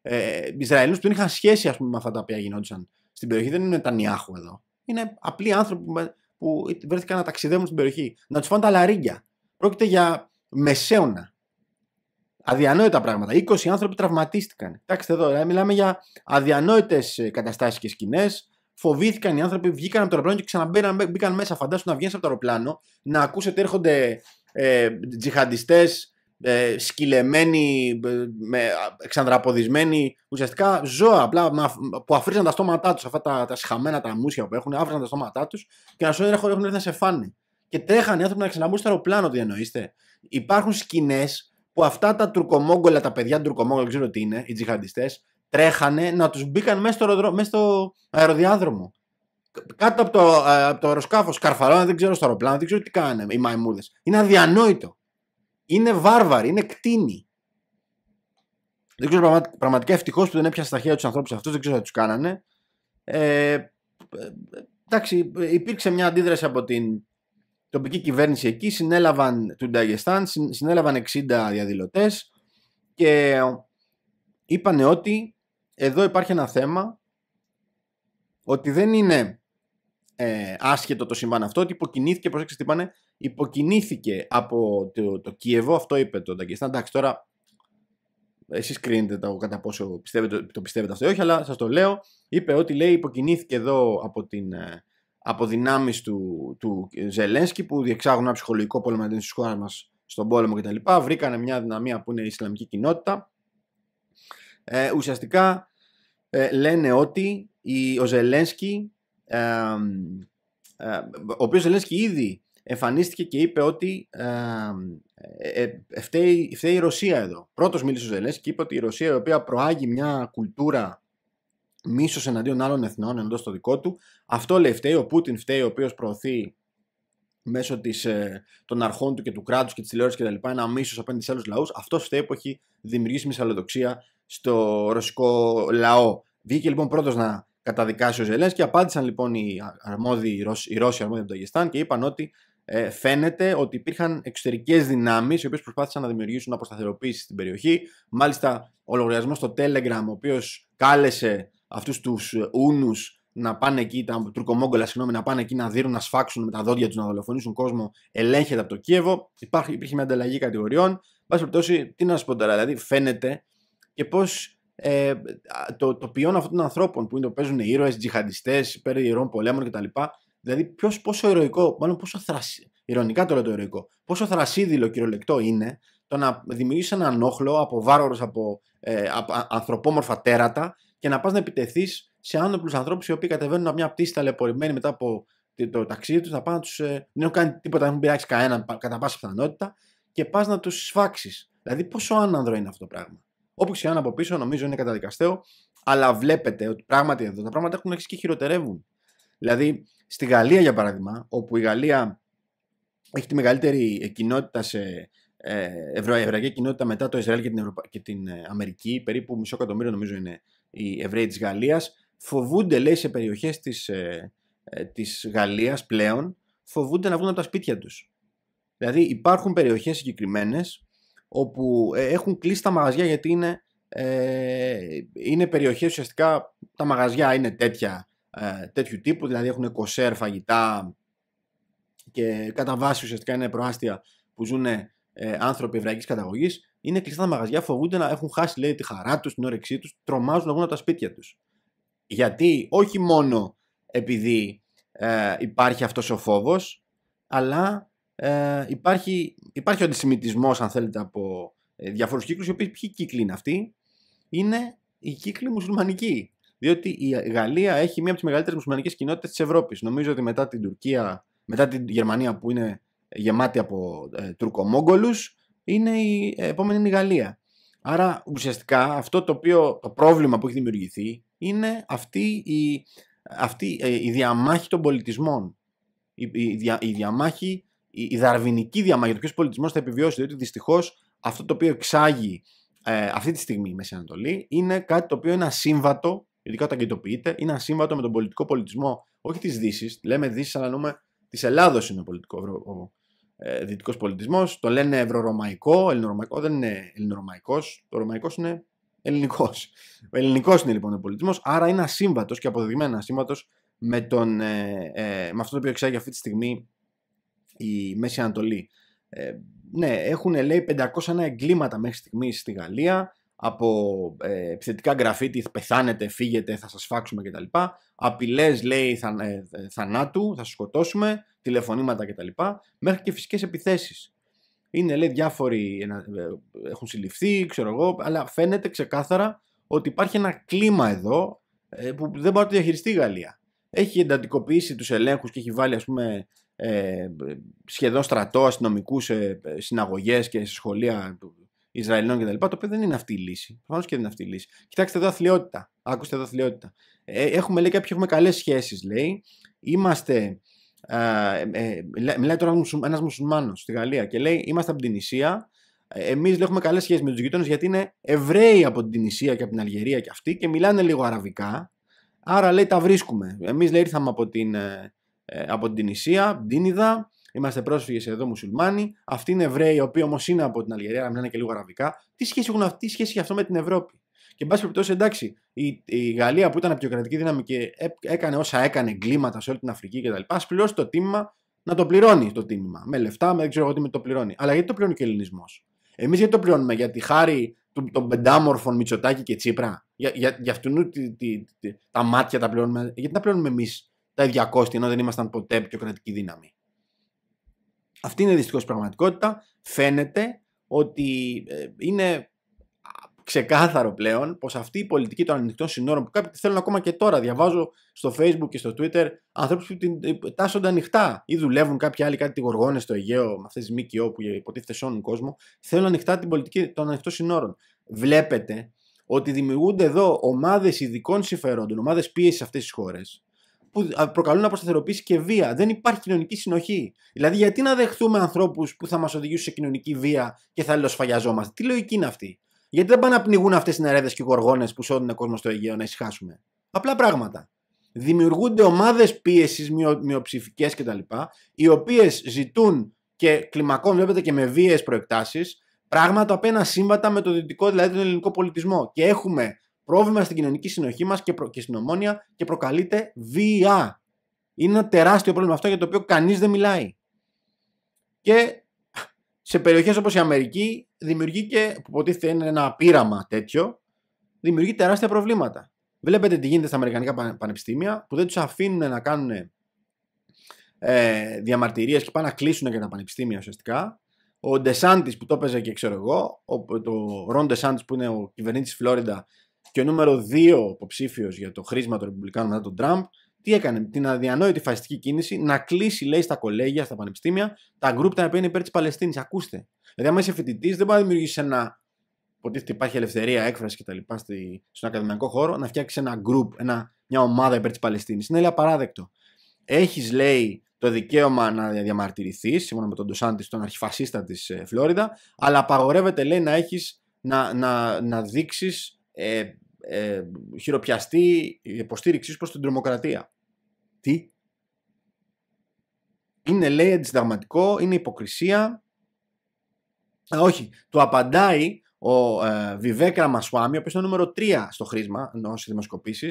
ε, που δεν είχαν σχέση ας πούμε, με αυτά τα οποία γινόντουσαν στην περιοχή. Δεν είναι Τανιάχου εδώ. Είναι απλοί άνθρωποι που, που βρέθηκαν να ταξιδεύουν στην περιοχή. Να τους φάνε τα λαρίγκια. Πρόκειται για μεσαίωνα. Αδιανόητα πράγματα. 20 άνθρωποι τραυματίστηκαν. Κοιτάξτε εδώ, ε, μιλάμε για αδιανόητες καταστάσεις και σκηνές φοβήθηκαν οι άνθρωποι, βγήκαν από το αεροπλάνο και ξαναμπήκαν μπήκαν μέσα. Φαντάσου να βγαίνεις από το αεροπλάνο, να ακούσετε έρχονται ε, τζιχαντιστές, ε, σκυλεμένοι, ε, με, εξανδραποδισμένοι, ουσιαστικά ζώα απλά που αφρίζαν τα στόματά τους, αυτά τα, τα σχαμμένα τα μουσια που έχουν, άφρίζαν τα στόματά τους και να σου έχουν έρθει να σε φάνη. Και τρέχαν οι άνθρωποι να ξαναμπούν στο αεροπλάνο, τι εννοείστε. Υπάρχουν σκηνές που αυτά τα τουρκομόγκολα, τα παιδιά τουρκομόγκολα, ξέρω τι είναι, οι τζιχαντιστές, τρέχανε να τους μπήκαν μέσα στο, μέσα στο αεροδιάδρομο. Κάτω από το, ε, από το αεροσκάφος, δεν ξέρω στο αεροπλάνο, δεν ξέρω τι κάνανε οι μαϊμούδες. Είναι αδιανόητο. Είναι βάρβαροι, είναι κτίνοι. Δεν ξέρω πραγματικά ευτυχώς που δεν έπιασε στα χέρια τους ανθρώπους αυτούς, δεν ξέρω τι τους κάνανε. Ε, εντάξει, υπήρξε μια αντίδραση από την τοπική κυβέρνηση εκεί. Συνέλαβαν του Νταγεστάν, συνέλαβαν 60 διαδηλωτές και είπαν ότι εδώ υπάρχει ένα θέμα ότι δεν είναι ε, άσχετο το συμβάν αυτό, ότι υποκινήθηκε, προσέξτε τι πάνε, υποκινήθηκε από το, το Κίεβο, αυτό είπε το Νταγκεστάν. Εντάξει, τώρα εσείς κρίνετε το κατά πόσο πιστεύετε, το πιστεύετε αυτό ή όχι, αλλά σας το λέω, είπε ότι λέει υποκινήθηκε εδώ από την, ε, από δυνάμεις του, του Ζελένσκι που διεξάγουν ένα ψυχολογικό πόλεμο αντίον της χώρες μας στον πόλεμο κτλ. Βρήκανε μια δυναμία που είναι η Ισλαμική κοινότητα. Ε, ουσιαστικά ε, λένε ότι η, ο Ζελένσκι, ε, ε, ο οποίος Ζελένσκι ήδη εμφανίστηκε και είπε ότι ε, ε, φταίει, φταίει η Ρωσία εδώ. Πρώτος μίλησε ο Ζελένσκι και είπε ότι η Ρωσία η οποία προάγει μια κουλτούρα μίσος εναντίον άλλων εθνών εντός το δικό του, αυτό λέει φταίει, ο Πούτιν φταίει ο οποίος προωθεί μέσω της, ε, των αρχών του και του κράτους και της τηλεόρασης κτλ. Ένα μίσος απέναντι σε άλλους λαούς. Αυτός φταίει που έχει δημιουργήσει μυσαλλοδοξία στο ρωσικό λαό. Βγήκε λοιπόν πρώτος να καταδικάσει ο και Απάντησαν λοιπόν οι, αρμόδιοι, οι Ρώσοι, οι από το του και είπαν ότι ε, φαίνεται ότι υπήρχαν εξωτερικές δυνάμεις οι οποίες προσπάθησαν να δημιουργήσουν αποσταθεροποίηση στην περιοχή. Μάλιστα, ο λογαριασμός στο Telegram, ο οποίος κάλεσε αυτούς τους Ούνους να πάνε εκεί, τα Τουρκομόγκολα, συγγνώμη, να πάνε εκεί να δίνουν, να σφάξουν με τα δόντια τους, να δολοφονήσουν κόσμο, ελέγχεται από το Κίεβο. Υπάρχει, υπήρχε μια ανταλλαγή κατηγοριών. Εν περιπτώσει, τι να πω δηλαδή φαίνεται και πώς ε, το, το ποιόν αυτών των ανθρώπων που είναι, το παίζουν ήρωε, τζιχαντιστέ, υπέρ ιερών πολέμων κτλ. Δηλαδή πόσο ηρωικό, μάλλον πόσο θρασί, ηρωνικά το ηρωικό, πόσο θρασίδιλο κυριολεκτό είναι το να δημιουργήσει έναν όχλο από βάρβαρους, από, ε, από ανθρωπόμορφα τέρατα και να πας να επιτεθείς σε άνοπλους ανθρώπους, οι οποίοι κατεβαίνουν από μια πτήση ταλαιπωρημένη μετά από το ταξίδι τους, να πάνε να τους. Ε, δεν έχουν κάνει τίποτα, δεν έχουν πειράξει κανέναν κατά πάσα πιθανότητα και πας να τους σφάξεις. Δηλαδή, πόσο άνανδρο είναι αυτό το πράγμα. Όπου να από πίσω, νομίζω είναι καταδικαστέο, αλλά βλέπετε ότι πράγματι εδώ τα πράγματα έχουν αρχίσει και χειροτερεύουν. Δηλαδή, στη Γαλλία, για παράδειγμα, όπου η Γαλλία έχει τη μεγαλύτερη κοινότητα σε ε, κοινότητα μετά το Ισραήλ και την, Ευρωπα... και την ε, Αμερική, περίπου μισό εκατομμύριο νομίζω είναι οι Εβραίοι της Γαλλίας, φοβούνται, λέει, σε περιοχές της της ε, ε, Γαλλίας πλέον, φοβούνται να βγουν από τα σπίτια τους. Δηλαδή υπάρχουν περιοχές συγκεκριμένες όπου ε, έχουν κλείσει τα μαγαζιά γιατί είναι, ε, είναι περιοχές ουσιαστικά τα μαγαζιά είναι τέτοια, ε, τέτοιου τύπου δηλαδή έχουν κοσέρ, φαγητά και κατά βάση ουσιαστικά είναι προάστια που ζουν ε, άνθρωποι εβραϊκής καταγωγής είναι κλειστά τα μαγαζιά, φοβούνται να έχουν χάσει λέει, τη χαρά τους, την όρεξή τους, τρομάζουν να βγουν από τα σπίτια τους. Γιατί όχι μόνο επειδή υπάρχει αυτός ο φόβος, αλλά ε, υπάρχει, υπάρχει ο αντισημιτισμός, αν θέλετε από ε, διαφορούς κύκλους οι οποίοι ποιοι κύκλοι είναι αυτή είναι οι κύκλοι μουσουλμανικοί διότι η Γαλλία έχει μία από τις μεγαλύτερες μουσουλμανικές κοινότητες της Ευρώπης. νομίζω ότι μετά την Τουρκία μετά την Γερμανία που είναι γεμάτη από ε, είναι η ε, επόμενη είναι η Γαλλία άρα ουσιαστικά αυτό το οποίο το πρόβλημα που έχει δημιουργηθεί είναι αυτή η, αυτή, ε, η διαμάχη των πολιτισμών η, η, η διαμάχη η, η δαρβηνική διαμάχη, πολιτισμός θα επιβιώσει, διότι δυστυχώς αυτό το οποίο εξάγει ε, αυτή τη στιγμή η Μέση Ανατολή είναι κάτι το οποίο είναι ασύμβατο, ειδικά όταν κινητοποιείται, είναι ασύμβατο με τον πολιτικό πολιτισμό όχι της Δύσης. Λέμε Δύσης, αλλά λέμε της Ελλάδος είναι ο πολιτικό ο, ε, δυτικός πολιτισμός. Το λένε ευρωρωμαϊκό, ελληνορωμαϊκό. Δεν είναι ελληνορωμαϊκός. Το ρωμαϊκός είναι ελληνικός. Ο ελληνικός είναι λοιπόν ο πολιτισμός, άρα είναι ασύμβατος και αποδεδειγμένο ασύμβατος με, τον, ε, ε, με αυτό το οποίο εξάγει αυτή τη στιγμή η Μέση Ανατολή. Ε, ναι, έχουν λέει 501 εγκλήματα μέχρι στιγμής στη Γαλλία από ε, επιθετικά γραφίτι πεθάνετε, φύγετε, θα σας φάξουμε κτλ. Απειλές λέει θα, ε, θανάτου, θα σας σκοτώσουμε, τηλεφωνήματα κτλ. Μέχρι και φυσικές επιθέσεις. Είναι λέει διάφοροι ε, ε, έχουν συλληφθεί, ξέρω εγώ, αλλά φαίνεται ξεκάθαρα ότι υπάρχει ένα κλίμα εδώ που δεν μπορεί να το διαχειριστεί η Γαλλία έχει εντατικοποιήσει τους ελέγχους και έχει βάλει ας πούμε ε, σχεδόν στρατό αστυνομικούς σε ε, συναγωγές και σε σχολεία Ισραηλινών κτλ. Το οποίο δεν είναι αυτή η λύση. Προφανώς και δεν είναι αυτή η λύση. Κοιτάξτε εδώ αθλειότητα. Άκουστε εδώ αθλειότητα. Ε, έχουμε λέει κάποιοι έχουμε καλές σχέσεις, λέει. Είμαστε. Ε, μιλάει τώρα ένας μουσουλμάνος στη Γαλλία και λέει: Είμαστε από την Ισία. Εμείς έχουμε καλές σχέσεις με τους γείτονες γιατί είναι Εβραίοι από την Ισία και από την Αλγερία και αυτοί και μιλάνε λίγο αραβικά. Άρα λέει τα βρίσκουμε. Εμείς λέει ήρθαμε από την, ε, ε, από την Ισία, Ντίνιδα, είμαστε πρόσφυγες εδώ μουσουλμάνοι. Αυτοί είναι Εβραίοι, οι οποίοι όμως είναι από την Αλγερία, αλλά μιλάνε και λίγο αραβικά. Τι σχέση έχουν αυτή, σχέση αυτό με την Ευρώπη. Και εν πάση περιπτώσει, εντάξει, η, Γαλλία που ήταν απεικιοκρατική δύναμη και έκανε όσα έκανε εγκλήματα σε όλη την Αφρική κτλ. Ας πληρώσει το τίμημα να το πληρώνει το τίμημα. Με λεφτά, με δεν ξέρω εγώ τι με το πληρώνει. Αλλά γιατί το πληρώνει και ο Ελληνισμό. Εμείς γιατί το πληρώνουμε, γιατί χάρη των, πεντάμορφων Μητσοτάκη και Τσίπρα. Για, για, για τη, τη, τα μάτια τα πλέον. Γιατί τα πλέον εμείς τα 200 ενώ δεν ήμασταν ποτέ πιο κρατική δύναμη. Αυτή είναι δυστυχώς πραγματικότητα. Φαίνεται ότι ε, είναι ξεκάθαρο πλέον πως αυτή η πολιτική των ανοιχτών συνόρων που κάποιοι θέλουν ακόμα και τώρα. Διαβάζω στο Facebook και στο Twitter ανθρώπους που την ε, τάσσονται ανοιχτά ή δουλεύουν κάποιοι άλλοι κάτι γοργόνες στο Αιγαίο με αυτές τις ΜΚΟ που υποτίθεται σώνουν κόσμο. Θέλουν ανοιχτά την πολιτική των ανοιχτών συνόρων. Βλέπετε ότι δημιουργούνται εδώ ομάδες ειδικών συμφερόντων, ομάδες πίεσης σε αυτές τις χώρες που προκαλούν αποσταθεροποίηση και βία. Δεν υπάρχει κοινωνική συνοχή. Δηλαδή, γιατί να δεχθούμε ανθρώπους που θα μας οδηγήσουν σε κοινωνική βία και θα αλληλοσφαγιαζόμαστε. Τι λογική είναι αυτή. Γιατί δεν πάνε να πνιγούν αυτές οι νερέδε και οι γοργόνες που σώδουν κόσμο στο Αιγαίο να ησυχάσουμε. Απλά πράγματα. Δημιουργούνται ομάδες πίεσης, μειοψηφικέ κτλ., οι οποίες ζητούν και κλιμακών, βλέπετε, και με βίαιες προεκτάσεις, πράγματα που είναι σύμβατα με το δυτικό, δηλαδή τον ελληνικό πολιτισμό. Και έχουμε πρόβλημα στην κοινωνική συνοχή μας και, προ... και στην ομόνια και προκαλείται βία. Είναι ένα τεράστιο πρόβλημα αυτό για το οποίο κανείς δεν μιλάει. Και σε περιοχές όπως η Αμερική δημιουργεί και, που υποτίθεται είναι ένα πείραμα τέτοιο, δημιουργεί τεράστια προβλήματα. Βλέπετε τι γίνεται στα Αμερικανικά πανεπιστήμια που δεν τους αφήνουν να κάνουν ε, διαμαρτυρίες και πάνε να κλείσουν και τα πανεπιστήμια ουσιαστικά. Ο Ντεσάντη που το έπαιζε και ξέρω εγώ, ο, το Ρον Ντεσάντη που είναι ο κυβερνήτης της Φλόριντα και ο νούμερο 2 υποψήφιος για το χρήσμα των Ρεπουμπλικάνων μετά τον Τραμπ, τι έκανε, την αδιανόητη φασιστική κίνηση να κλείσει, λέει, στα κολέγια, στα πανεπιστήμια, τα γκρουπ τα οποία είναι υπέρ της Παλαιστίνης. Ακούστε. Δηλαδή, άμα είσαι φοιτητής, δεν μπορεί να δημιουργήσεις ένα. ότι υπάρχει ελευθερία έκφρασης κτλ. στον ακαδημαϊκό χώρο, να φτιάξεις ένα γκρουπ, ένα, μια ομάδα υπέρ της Παλαιστίνης. Είναι λέει, απαράδεκτο. Έχεις, λέει, το δικαίωμα να διαμαρτυρηθείς, σύμφωνα με τον Ντοσάντης, τον αρχιφασίστα της ε, Φλόριδα, αλλά απαγορεύεται, λέει, να έχεις να, να, να δείξεις ε, ε, χειροπιαστή υποστήριξή προς την τρομοκρατία. Τι. Είναι λέει αντισταγματικό, είναι υποκρισία. Α, όχι. Του απαντάει ο ε, Βιβέκ ο οποίος είναι νούμερο 3 στο χρήσμα ενός δημοσκοπήσεις,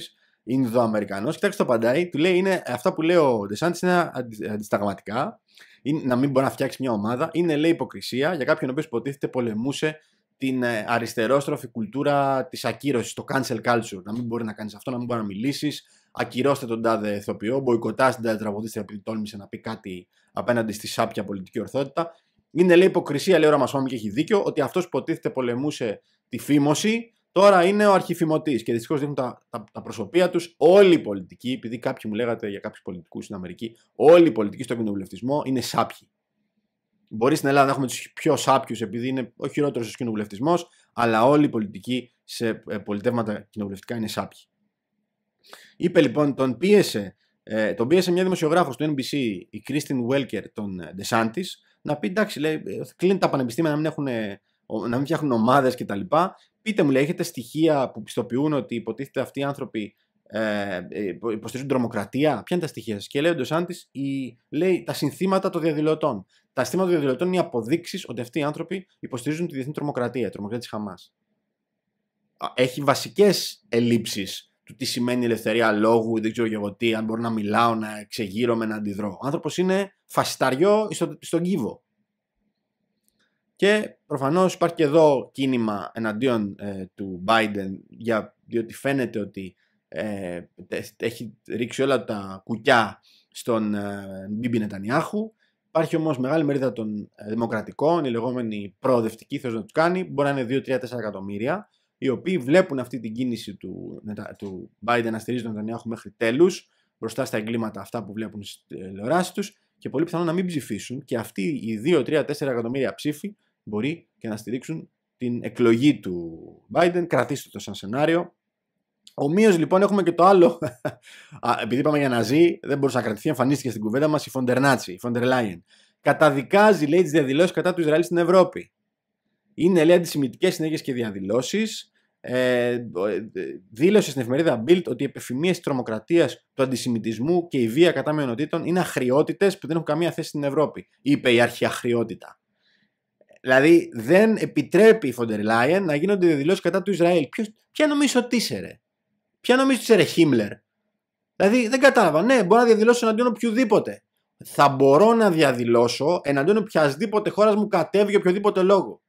Αμερικανό. Κοιτάξτε, το απαντάει, του λέει είναι αυτά που λέει ο Ντεσάντης είναι αντισταγματικά. Είναι, να μην μπορεί να φτιάξει μια ομάδα. Είναι λέει υποκρισία για κάποιον ο οποίος υποτίθεται πολεμούσε την ε, αριστερόστροφη κουλτούρα της ακύρωσης, το cancel culture. Να μην μπορεί να κάνεις αυτό, να μην μπορεί να μιλήσεις, ακυρώστε τον τάδε ηθοποιό, μποϊκοτάστε την τάδε τραγουδίστρια επειδή τόλμησε να πει κάτι απέναντι στη σάπια πολιτική ορθότητα. Είναι λέει υποκρισία, λέει ο και έχει δίκιο, ότι αυτός που υποτίθεται πολεμούσε τη φήμωση, τώρα είναι ο αρχιφημωτής. Και δυστυχώς δείχνουν τα, τα, τα προσωπία τους όλοι οι πολιτικοί, επειδή κάποιοι μου λέγατε για κάποιους πολιτικούς στην Αμερική, όλοι οι πολιτικοί στον κοινοβουλευτισμό είναι σάπιοι. Μπορεί στην Ελλάδα να έχουμε τους πιο σάπιους, επειδή είναι ο χειρότερος ο κοινοβουλευτισμός, αλλά όλοι οι πολιτικοί σε ε, πολιτεύματα κοινοβουλευτικά είναι σάπιοι. Είπε λοιπόν, τον πίεσε, ε, τον πίεσε μια δημοσιογράφος του NBC, η Κρίστιν Βέλκερ, τον Ντεσάντη, να πει εντάξει, λέει, ε, κλείνει τα πανεπιστήμια να μην, έχουν, να μην φτιάχνουν ομάδες κτλ. Πείτε μου, λέει, έχετε στοιχεία που πιστοποιούν ότι υποτίθεται αυτοί οι άνθρωποι ε, ε υποστηρίζουν τρομοκρατία. Ποια είναι τα στοιχεία σας. Και λέει ο Ντεσάντη, λέει τα συνθήματα των διαδηλωτών. Τα συνθήματα των διαδηλωτών είναι οι αποδείξεις ότι αυτοί οι άνθρωποι υποστηρίζουν τη διεθνή τρομοκρατία, τρομοκρατία της Χαμάς. Έχει βασικές ελλείψεις του τι σημαίνει ελευθερία λόγου, δεν ξέρω εγώ τι, αν μπορώ να μιλάω, να με να αντιδρώ. Ο άνθρωπος είναι φασισταριό στο, στον κύβο. Και προφανώς υπάρχει και εδώ κίνημα εναντίον ε, του Biden, για, διότι φαίνεται ότι ε, έχει ρίξει όλα τα κουκιά στον ε, Μπίμπι Νετανιάχου. Υπάρχει όμως μεγάλη μερίδα των ε, δημοκρατικών, η λεγόμενη προοδευτικοί, θέλω να τους κάνει, μπορεί να είναι 2-3-4 εκατομμύρια, οι οποίοι βλέπουν αυτή την κίνηση του, του Biden να στηρίζει τον Νετανιάχου μέχρι τέλους, μπροστά στα εγκλήματα αυτά που βλέπουν στις τηλεοράσεις τους, και πολύ πιθανό να μην ψηφίσουν και αυτοί οι 2, 3, 4 εκατομμύρια ψήφοι μπορεί και να στηρίξουν την εκλογή του Biden. Κρατήστε το σαν σενάριο. Ομοίως λοιπόν έχουμε και το άλλο. Επειδή είπαμε για να ζει, δεν μπορούσε να κρατηθεί. Εμφανίστηκε στην κουβέντα μας η Φοντερνάτσι, η Φοντερ Λάιεν. Καταδικάζει, λέει, τις διαδηλώσεις κατά του Ισραήλ στην Ευρώπη. Είναι, λέει, αντισημητικέ συνέχειες και διαδηλώσεις ε, ε δήλωσε στην εφημερίδα Bild ότι οι επιφημίες της τρομοκρατίας, του αντισημιτισμού και η βία κατά μειονοτήτων είναι αχριότητες που δεν έχουν καμία θέση στην Ευρώπη, είπε η αρχιαχριότητα. Δηλαδή δεν επιτρέπει η Φοντερ Λάιεν να γίνονται διαδηλώσεις κατά του Ισραήλ. Ποιος, ποια νομίζω ότι είσαι, ρε. Ποια νομίζω ότι είσαι, Χίμλερ. Δηλαδή δεν κατάλαβα. Ναι, μπορώ να διαδηλώσω εναντίον οποιοδήποτε. Θα μπορώ να διαδηλώσω εναντίον οποιασδήποτε χώρας μου κατέβει για οποιοδήποτε λόγο.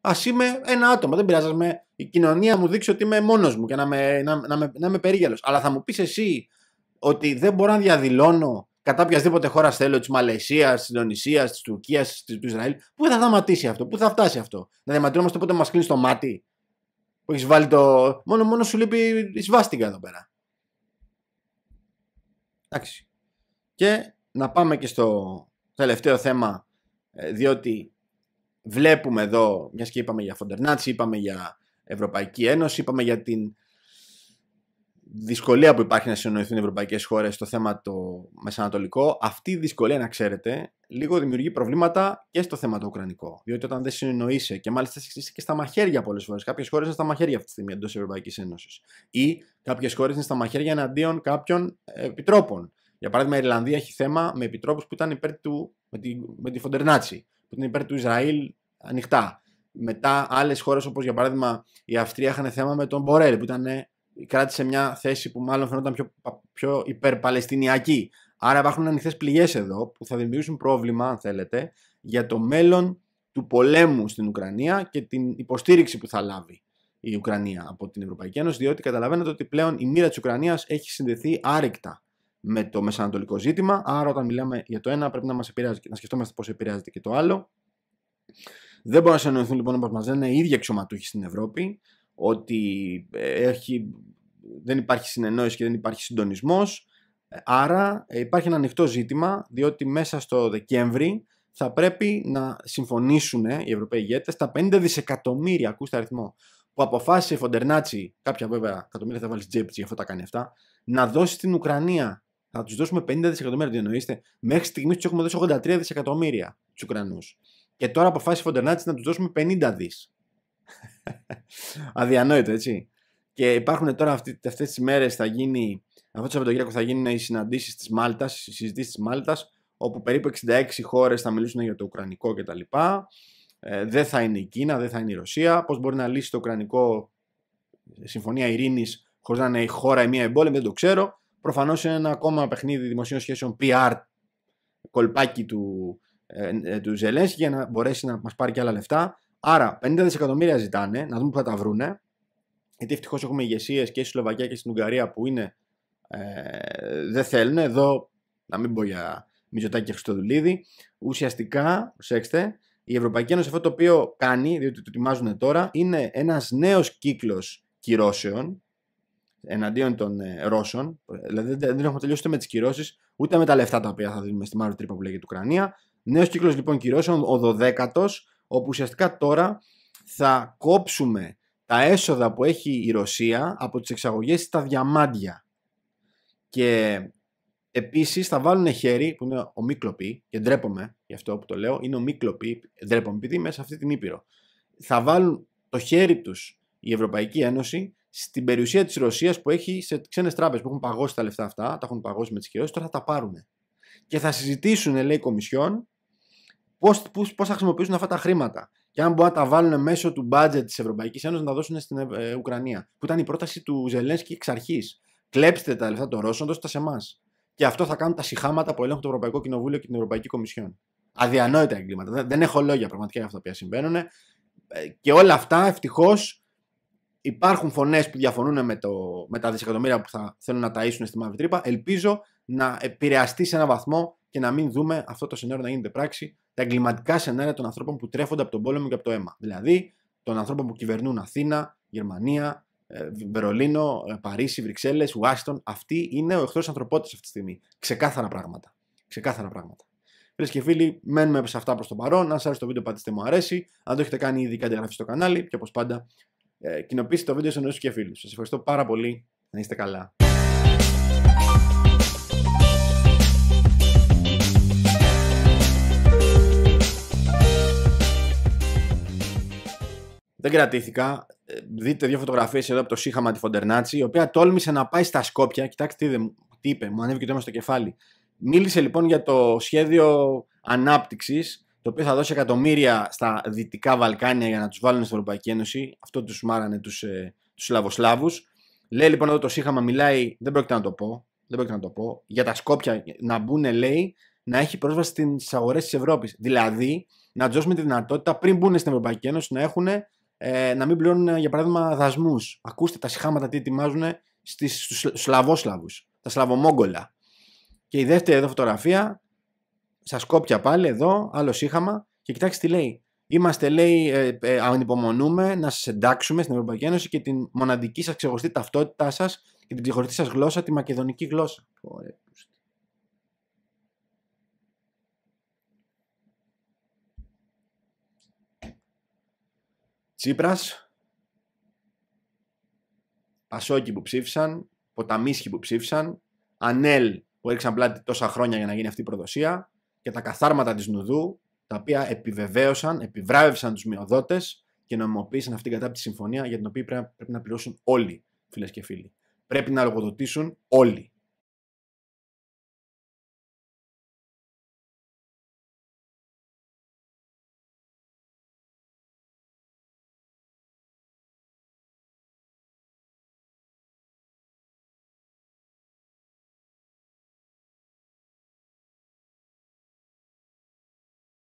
Ας είμαι ένα άτομο. Δεν πειράζει. Η κοινωνία μου δείξει ότι είμαι μόνος μου και να να, να, να είμαι περίγελος. Αλλά θα μου πεις εσύ ότι δεν μπορώ να διαδηλώνω κατά οποιασδήποτε χώρας θέλω, της Μαλαισίας, της Ινδονησίας, της Τουρκίας, του Ισραήλ. Πού θα σταματήσει αυτό, πού θα φτάσει αυτό. Να διαμαρτυρόμαστε πότε μας κλείνει το μάτι. Που έχεις βάλει το. Μόνο, μόνο σου λείπει η σβάστηκα εδώ πέρα. Εντάξει. Και να πάμε και στο τελευταίο θέμα, ε, διότι βλέπουμε εδώ, μιας και είπαμε για Φοντερνάτσι, είπαμε για Ευρωπαϊκή Ένωση, είπαμε για την δυσκολία που υπάρχει να συνοηθούν οι ευρωπαϊκές χώρες στο θέμα το μεσανατολικό, αυτή η δυσκολία, να ξέρετε, λίγο δημιουργεί προβλήματα και στο θέμα το ουκρανικό. Διότι όταν δεν συνοείσαι και μάλιστα είσαι και στα μαχαίρια πολλές φορές. Κάποιες χώρες είναι στα μαχαίρια αυτή τη στιγμή εντός Ευρωπαϊκής Ένωσης. Ή κάποιες χώρες είναι στα μαχαίρια εναντίον κάποιων ε, επιτρόπων. Για παράδειγμα, η Ιρλανδία έχει θέμα με επιτρόπους που ήταν υπέρ του με τη, με τη Φοντερνάτσι που ήταν υπέρ του Ισραήλ ανοιχτά. Μετά άλλες χώρες όπως για παράδειγμα η Αυστρία είχαν θέμα με τον Μπορέλ που ήταν, κράτησε μια θέση που μάλλον φαινόταν πιο, πιο υπερπαλαιστινιακή. Άρα υπάρχουν ανοιχτές πληγές εδώ που θα δημιουργήσουν πρόβλημα, αν θέλετε, για το μέλλον του πολέμου στην Ουκρανία και την υποστήριξη που θα λάβει η Ουκρανία από την Ευρωπαϊκή Ένωση, διότι καταλαβαίνετε ότι πλέον η μοίρα της Ουκρανίας έχει συνδεθεί άρρηκτα με το μεσανατολικό ζήτημα. Άρα, όταν μιλάμε για το ένα, πρέπει να μας επηρεάζει να σκεφτόμαστε πώς επηρεάζεται και το άλλο. Δεν μπορούν να συνεννοηθούν λοιπόν όπως μας λένε οι ίδιοι αξιωματούχοι στην Ευρώπη, ότι ε, έχει, δεν υπάρχει συνεννόηση και δεν υπάρχει συντονισμός. Άρα υπάρχει ένα ανοιχτό ζήτημα, διότι μέσα στο Δεκέμβρη θα πρέπει να συμφωνήσουν οι Ευρωπαίοι ηγέτες τα 50 δισεκατομμύρια, ακούστε αριθμό, που αποφάσισε η Φοντερνάτσι, κάποια βέβαια εκατομμύρια θα βάλεις τσέπη για αυτό τα κάνει αυτά, να δώσει στην Ουκρανία θα τους δώσουμε 50 δισεκατομμύρια, δεν εννοείστε. Μέχρι στιγμής τους έχουμε δώσει 83 δισεκατομμύρια του Ουκρανούς. Και τώρα αποφάσισε η Φοντερνάτση να τους δώσουμε 50 δις. Αδιανόητο, έτσι. Και υπάρχουν τώρα αυτές τις μέρες, θα γίνει, αυτό το Σαββατοκύριακο θα γίνουν οι συναντήσεις της Μάλτας, οι συζητήσεις της Μάλτας, όπου περίπου 66 χώρες θα μιλήσουν για το Ουκρανικό κτλ. Ε, δεν θα είναι η Κίνα, δεν θα είναι η Ρωσία. Πώς μπορεί να λύσει το Ουκρανικό ε, συμφωνία ειρήνης χωρίς να είναι η χώρα η μία εμπόλεμη, δεν το ξέρω. Προφανώς είναι ένα ακόμα παιχνίδι δημοσίων σχέσεων PR κολπάκι του, ε, ε, του Ζελένσκι για να μπορέσει να μας πάρει και άλλα λεφτά. Άρα 50 δισεκατομμύρια ζητάνε, να δούμε που θα τα βρούνε. Γιατί ευτυχώς έχουμε ηγεσίες και στη Σλοβακία και στην Ουγγαρία που είναι. Ε, δεν θέλουν. Εδώ, να μην πω για Μητσοτάκη και Χρυστοδουλίδη. ουσιαστικά, προσέξτε, η Ευρωπαϊκή Ένωση αυτό το οποίο κάνει, διότι το ετοιμάζουν τώρα, είναι ένας νέος κύκλος κυρώσεων εναντίον των ε, Ρώσων. Δηλαδή δεν, δεν έχουμε τελειώσει ούτε με τις κυρώσεις, ούτε με τα λεφτά τα οποία θα δίνουμε στη μαύρη τρύπα που λέγεται Ουκρανία. Νέος κύκλος λοιπόν κυρώσεων, ο 12ο, όπου ουσιαστικά τώρα θα κόψουμε τα έσοδα που έχει η Ρωσία από τις εξαγωγές στα διαμάντια. Και επίσης θα βάλουν χέρι, που είναι ομίκλοποι, και ντρέπομαι γι' αυτό που το λέω, είναι ομίκλοποι, ντρέπομαι επειδή μέσα σε αυτή την Ήπειρο. Θα βάλουν το χέρι τους η Ευρωπαϊκή Ένωση στην περιουσία της Ρωσίας που έχει σε ξένες τράπεζες που έχουν παγώσει τα λεφτά αυτά, τα έχουν παγώσει με τις κυρώσεις, τώρα θα τα πάρουν. Και θα συζητήσουν, λέει η Κομισιόν, πώς θα χρησιμοποιήσουν αυτά τα χρήματα. Και αν μπορούν να τα βάλουν μέσω του μπάτζετ της Ευρωπαϊκής Ένωσης να τα δώσουν στην ε, ε, Ουκρανία. Που ήταν η πρόταση του Ζελένσκι εξ αρχής. Κλέψτε τα λεφτά των Ρώσων, δώστε τα σε εμάς. Και αυτό θα κάνουν τα συχάματα που ελέγχουν το Ευρωπαϊκό Κοινοβούλιο και την Ευρωπαϊκή Κομισιόν. Αδιανόητα εγκλήματα. Δεν έχω λόγια πραγματικά για αυτά που συμβαίνουν. Ε, και όλα αυτά ευτυχώς υπάρχουν φωνές που διαφωνούν με, το, με τα δισεκατομμύρια που θα θέλουν να ταΐσουν στη μαύρη τρύπα. Ελπίζω να επηρεαστεί σε έναν βαθμό και να μην δούμε αυτό το σενάριο να γίνεται πράξη. Τα εγκληματικά σενάρια των ανθρώπων που τρέφονται από τον πόλεμο και από το αίμα. Δηλαδή των ανθρώπων που κυβερνούν Αθήνα, Γερμανία, ε, Βερολίνο, ε, Παρίσι, Βρυξέλλες, Ουάσιγκτον. Αυτή είναι ο εχθρός ανθρωπότητας αυτή τη στιγμή. Ξεκάθαρα πράγματα. Ξεκάθαρα πράγματα. Φίλες και φίλοι, μένουμε σε αυτά προς το παρόν. Αν σας άρεσε το βίντεο, πατήστε μου αρέσει. Αν το έχετε κάνει ήδη, κάντε εγγραφή στο κανάλι. Και όπως πάντα, ε, κοινοποιήστε το βίντεο σε νέους και φίλους. Σας ευχαριστώ πάρα πολύ. Να είστε καλά. Δεν κρατήθηκα. Ε, δείτε δύο φωτογραφίες εδώ από το Σίχαμα τη Φοντερνάτση, η οποία τόλμησε να πάει στα Σκόπια. Κοιτάξτε τι, τι είπε, μου ανέβηκε το αίμα στο κεφάλι. Μίλησε λοιπόν για το σχέδιο ανάπτυξης το οποίο θα δώσει εκατομμύρια στα Δυτικά Βαλκάνια για να τους βάλουν στην Ευρωπαϊκή Ένωση. Αυτό τους μάρανε τους ε, τους Σλαβοσλάβου. Λέει λοιπόν εδώ το Σύχαμα μιλάει, δεν πρόκειται να το πω, δεν πρόκειται να το πω, για τα Σκόπια να μπουν, λέει, να έχει πρόσβαση στις αγορές της Ευρώπης. Δηλαδή, να τους δώσουμε τη δυνατότητα πριν μπουν στην Ευρωπαϊκή Ένωση να έχουν ε, να μην πληρώνουν, ε, για παράδειγμα, δασμούς. Ακούστε τα συχάματα τι ετοιμάζουν στου Σλαβόσλαβου, τα Σλαβομόγκολα. Και η δεύτερη εδώ φωτογραφία στα Σκόπια πάλι εδώ, άλλο σύγχαμα. Και κοιτάξτε τι λέει. Είμαστε, λέει, ε, ε, ανυπομονούμε να σας εντάξουμε στην Ευρωπαϊκή Ένωση και την μοναδική σας ξεχωριστή ταυτότητά σας και την ξεχωριστή σας γλώσσα, τη μακεδονική γλώσσα. Ωραία. Τσίπρας, που ψήφισαν, Ποταμίσχοι που ψήφισαν, Ανέλ που έριξαν πλάτη τόσα χρόνια για να γίνει αυτή η προδοσία, και τα καθάρματα της Νουδού, τα οποία επιβεβαίωσαν, επιβράβευσαν τους μειοδότες και νομιμοποίησαν αυτήν την κατάπτυξη συμφωνία για την οποία πρέπει να πληρώσουν όλοι, φίλες και φίλοι. Πρέπει να λογοδοτήσουν όλοι.